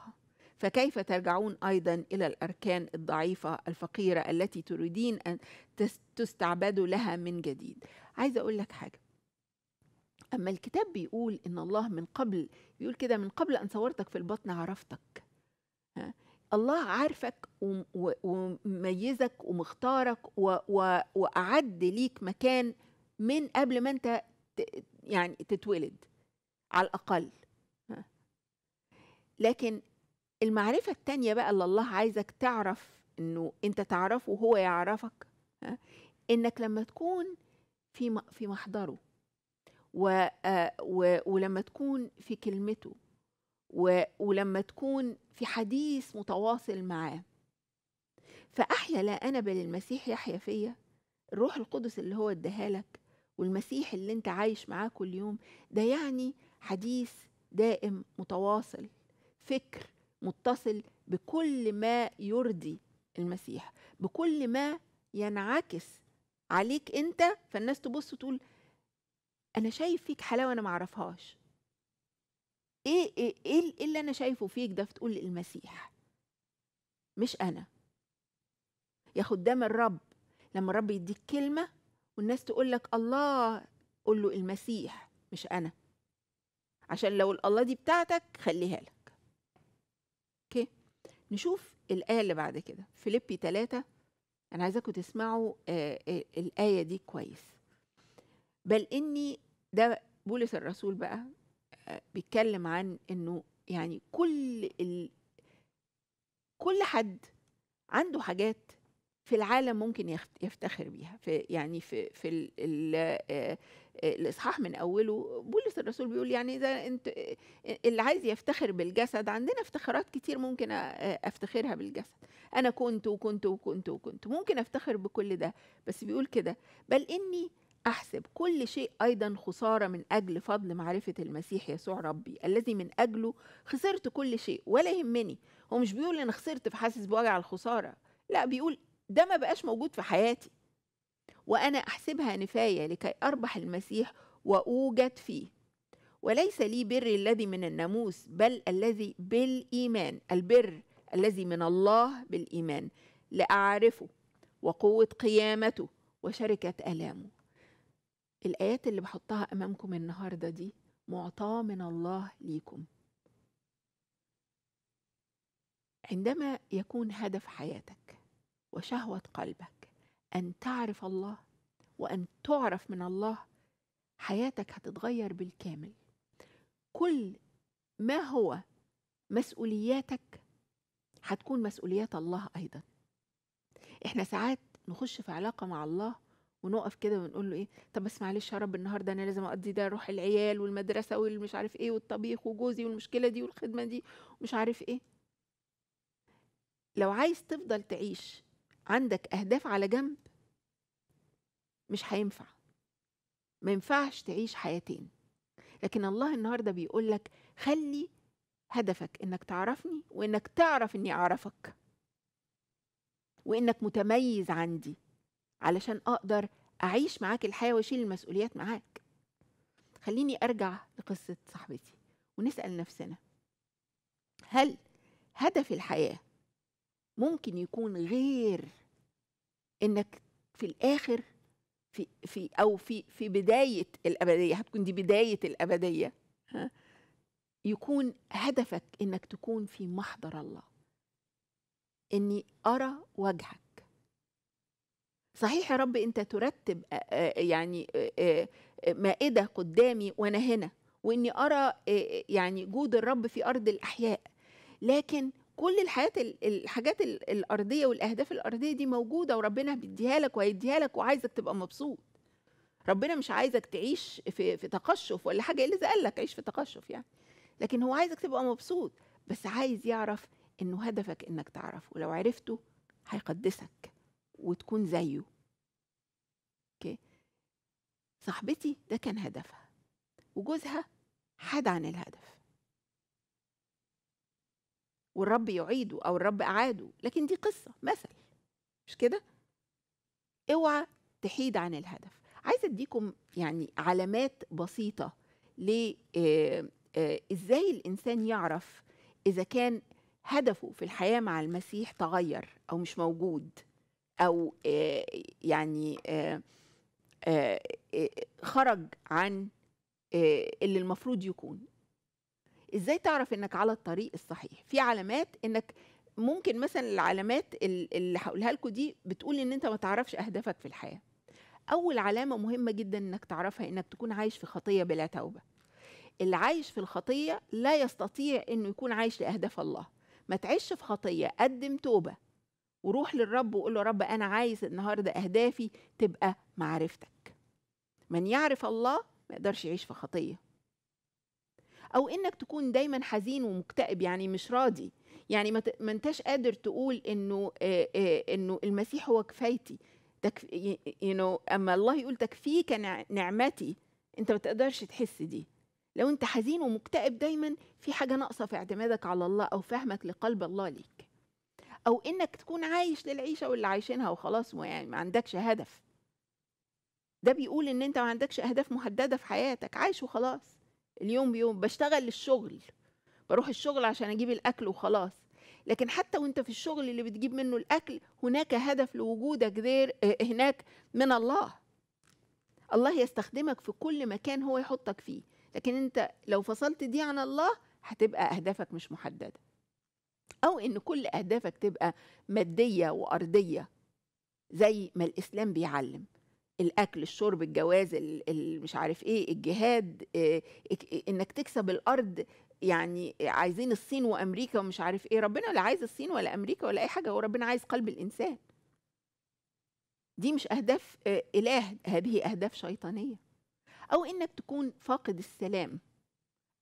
فكيف ترجعون ايضا الى الاركان الضعيفه الفقيره التي تريدين ان تستعبدوا لها من جديد عايزه اقول لك حاجه أما الكتاب بيقول إن الله من قبل بيقول كده من قبل أن صورتك في البطن عرفتك ها؟ الله عارفك وميزك ومختارك وأعد ليك مكان من قبل ما أنت يعني تتولد على الأقل ها؟ لكن المعرفة التانية بقى اللي الله عايزك تعرف إنه أنت تعرفه وهو يعرفك ها؟ إنك لما تكون في في محضره و... آه، و... ولما تكون في كلمته و... ولما تكون في حديث متواصل معاه فأحيا لا أنا بل المسيح يحيا فيا الروح القدس اللي هو اداهالك والمسيح اللي انت عايش معاه كل يوم ده يعني حديث دائم متواصل فكر متصل بكل ما يرضي المسيح بكل ما ينعكس عليك انت فالناس تبص تقول انا شايف فيك حلاوه انا ما اعرفهاش ايه ايه إيه, ايه اللي انا شايفه فيك ده فتقول المسيح مش انا ياخد ده من الرب لما الرب يديك كلمه والناس تقول لك الله قول له المسيح مش انا عشان لو الله دي بتاعتك خليها لك اوكي نشوف الايه اللي بعد كده فيليبي 3 انا عايزاكم تسمعوا آآ آه، آآ آه، الايه دي كويس بل اني ده بولس الرسول بقى آه، بيتكلم عن انه يعني كل ال... كل حد عنده حاجات في العالم ممكن يفتخر بيها في يعني في في ال ال آه، آه، الاصحاح من اوله بولس الرسول بيقول يعني اذا انت اللي عايز يفتخر بالجسد عندنا افتخارات كتير ممكن افتخرها بالجسد انا كنت وكنت وكنت وكنت ممكن افتخر بكل ده بس بيقول كده بل اني أحسب كل شيء أيضا خسارة من أجل فضل معرفة المسيح يسوع ربي الذي من أجله خسرت كل شيء ولا يهمني هو مش بيقول أنا خسرت فحاسس بوجع الخسارة لا بيقول ده ما بقاش موجود في حياتي وأنا أحسبها نفاية لكي أربح المسيح وأوجد فيه وليس لي بر الذي من الناموس بل الذي بالإيمان البر الذي من الله بالإيمان لأعرفه وقوة قيامته وشركة ألامه الآيات اللي بحطها أمامكم النهاردة دي معطاة من الله ليكم عندما يكون هدف حياتك وشهوة قلبك أن تعرف الله وأن تعرف من الله حياتك هتتغير بالكامل كل ما هو مسؤولياتك هتكون مسؤوليات الله أيضا احنا ساعات نخش في علاقة مع الله ونقف كده ونقول له ايه طب بس معلش يا رب النهارده انا لازم اقضي ده اروح العيال والمدرسه والمش عارف ايه والطبيخ وجوزي والمشكله دي والخدمه دي ومش عارف ايه لو عايز تفضل تعيش عندك اهداف على جنب مش هينفع ما ينفعش تعيش حياتين لكن الله النهارده بيقول لك خلي هدفك انك تعرفني وانك تعرف اني اعرفك وانك متميز عندي علشان اقدر اعيش معاك الحياه واشيل المسؤوليات معاك خليني ارجع لقصه صاحبتي ونسال نفسنا هل هدف الحياه ممكن يكون غير انك في الاخر في في او في في بدايه الابديه هتكون دي بدايه الابديه ها يكون هدفك انك تكون في محضر الله اني ارى وجهك صحيح يا رب انت ترتب يعني مائده قدامي وانا هنا واني ارى يعني جود الرب في ارض الاحياء لكن كل الحياة الحاجات الأرضية والأهداف الأرضية دي موجودة وربنا بيديها لك وهيديها لك وعايزك تبقى مبسوط ربنا مش عايزك تعيش في, في تقشف ولا حاجة إلا قال لك عيش في تقشف يعني لكن هو عايزك تبقى مبسوط بس عايز يعرف إنه هدفك إنك تعرفه ولو عرفته هيقدسك وتكون زيه اوكي صاحبتي ده كان هدفها وجوزها حاد عن الهدف والرب يعيده او الرب اعاده لكن دي قصه مثل مش كده اوعى تحيد عن الهدف عايزه اديكم يعني علامات بسيطه ل آه، آه، ازاي الانسان يعرف اذا كان هدفه في الحياه مع المسيح تغير او مش موجود او آه، يعني آه، آه، خرج عن اللي المفروض يكون ازاي تعرف انك على الطريق الصحيح في علامات انك ممكن مثلا العلامات اللي هقولها لكم دي بتقول ان انت ما تعرفش اهدافك في الحياه اول علامه مهمه جدا انك تعرفها انك تكون عايش في خطيه بلا توبه اللي عايش في الخطيه لا يستطيع انه يكون عايش لاهداف الله ما تعيش في خطيه قدم توبه وروح للرب وقول له رب انا عايز النهارده اهدافي تبقى معرفتك من يعرف الله ما يقدرش يعيش في خطيه او انك تكون دايما حزين ومكتئب يعني مش راضي يعني ما انتش قادر تقول انه انه المسيح هو كفايتي تكف... يو اما الله يقول تكفيك نعمتي انت ما تقدرش تحس دي لو انت حزين ومكتئب دايما في حاجه ناقصه في اعتمادك على الله او فهمك لقلب الله ليك او انك تكون عايش للعيشه واللي عايشينها وخلاص يعني ما عندكش هدف ده بيقول ان انت ما عندكش اهداف محدده في حياتك عايش وخلاص اليوم بيوم بشتغل للشغل بروح الشغل عشان اجيب الاكل وخلاص لكن حتى وانت في الشغل اللي بتجيب منه الاكل هناك هدف لوجودك غير آه، هناك من الله الله يستخدمك في كل مكان هو يحطك فيه لكن انت لو فصلت دي عن الله هتبقى اهدافك مش محدده او ان كل اهدافك تبقى ماديه وارضيه زي ما الاسلام بيعلم الاكل الشرب الجواز مش عارف ايه الجهاد إيه انك تكسب الارض يعني عايزين الصين وامريكا ومش عارف ايه ربنا لا عايز الصين ولا امريكا ولا اي حاجه هو ربنا عايز قلب الانسان دي مش اهداف آه، اله هذه اهداف شيطانيه او انك تكون فاقد السلام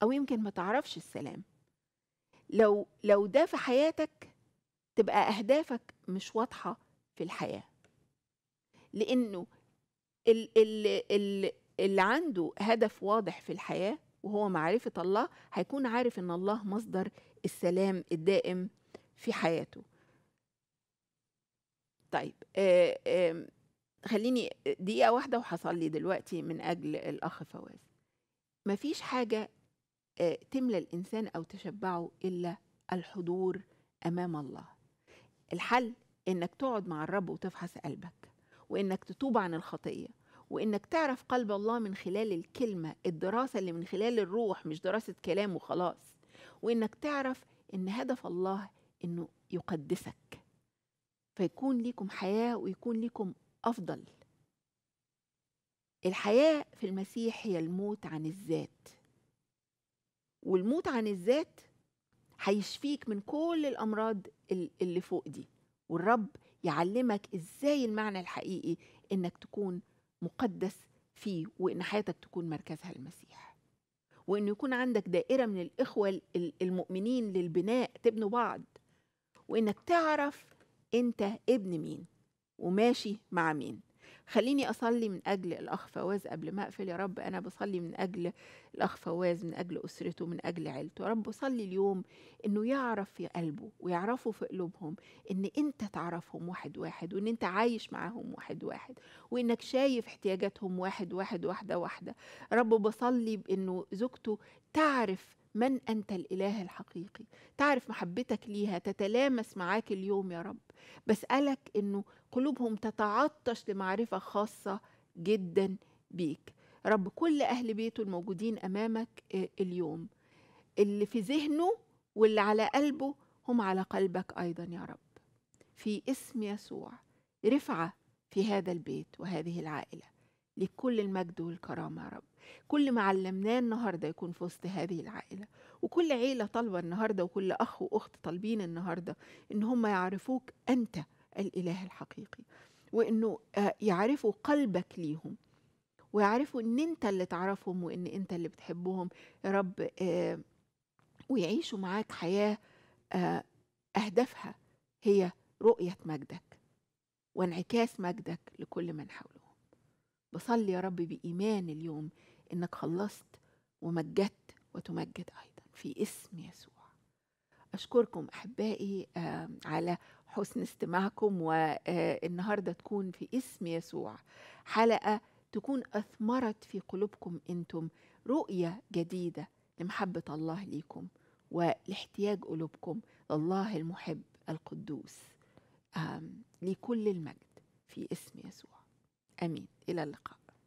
او يمكن ما تعرفش السلام لو لو ده في حياتك تبقى اهدافك مش واضحه في الحياه لانه اللي اللي عنده هدف واضح في الحياه وهو معرفه الله هيكون عارف ان الله مصدر السلام الدائم في حياته طيب آآ آه، آآ خليني دقيقه واحده وحصل لي دلوقتي من اجل الاخ فواز مفيش حاجه آه، تملى الانسان او تشبعه الا الحضور امام الله الحل انك تقعد مع الرب وتفحص قلبك وانك تتوب عن الخطيه وانك تعرف قلب الله من خلال الكلمه الدراسه اللي من خلال الروح مش دراسه كلام وخلاص وانك تعرف ان هدف الله انه يقدسك فيكون ليكم حياه ويكون ليكم افضل الحياه في المسيح هي الموت عن الذات والموت عن الذات هيشفيك من كل الامراض اللي فوق دي والرب يعلمك ازاي المعنى الحقيقي انك تكون مقدس فيه وان حياتك تكون مركزها المسيح وانه يكون عندك دائره من الاخوه المؤمنين للبناء تبنوا بعض وانك تعرف انت ابن مين وماشي مع مين خليني أصلي من أجل الأخ فواز قبل ما أقفل يا رب أنا بصلي من أجل الأخ فواز من أجل أسرته من أجل عيلته يا رب بصلي اليوم إنه يعرف في قلبه ويعرفوا في قلوبهم إن أنت تعرفهم واحد واحد وإن أنت عايش معاهم واحد واحد وإنك شايف احتياجاتهم واحد واحد واحدة واحدة رب بصلي بإنه زوجته تعرف من أنت الإله الحقيقي تعرف محبتك ليها تتلامس معاك اليوم يا رب بسألك أنه قلوبهم تتعطش لمعرفة خاصة جدا بيك رب كل أهل بيته الموجودين أمامك آه، اليوم اللي في ذهنه واللي على قلبه هم على قلبك أيضا يا رب في اسم يسوع رفعة في هذا البيت وهذه العائلة لكل المجد والكرامة يا رب كل ما علمناه النهاردة يكون في وسط هذه العائلة وكل عيلة طالبة النهاردة وكل أخ وأخت طالبين النهاردة إن هم يعرفوك أنت الإله الحقيقي وإنه آه، يعرفوا قلبك ليهم ويعرفوا إن أنت اللي تعرفهم وإن أنت اللي بتحبهم يا رب آه، ويعيشوا معاك حياة آه، أهدافها هي رؤية مجدك وانعكاس مجدك لكل من حولهم بصلي يا رب بإيمان اليوم إنك خلصت ومجدت وتمجد أيضا في اسم يسوع أشكركم أحبائي على حسن استماعكم والنهاردة تكون في اسم يسوع حلقة تكون أثمرت في قلوبكم أنتم رؤية جديدة لمحبة الله ليكم ولاحتياج قلوبكم الله المحب القدوس لكل المجد في اسم يسوع امين الى اللقاء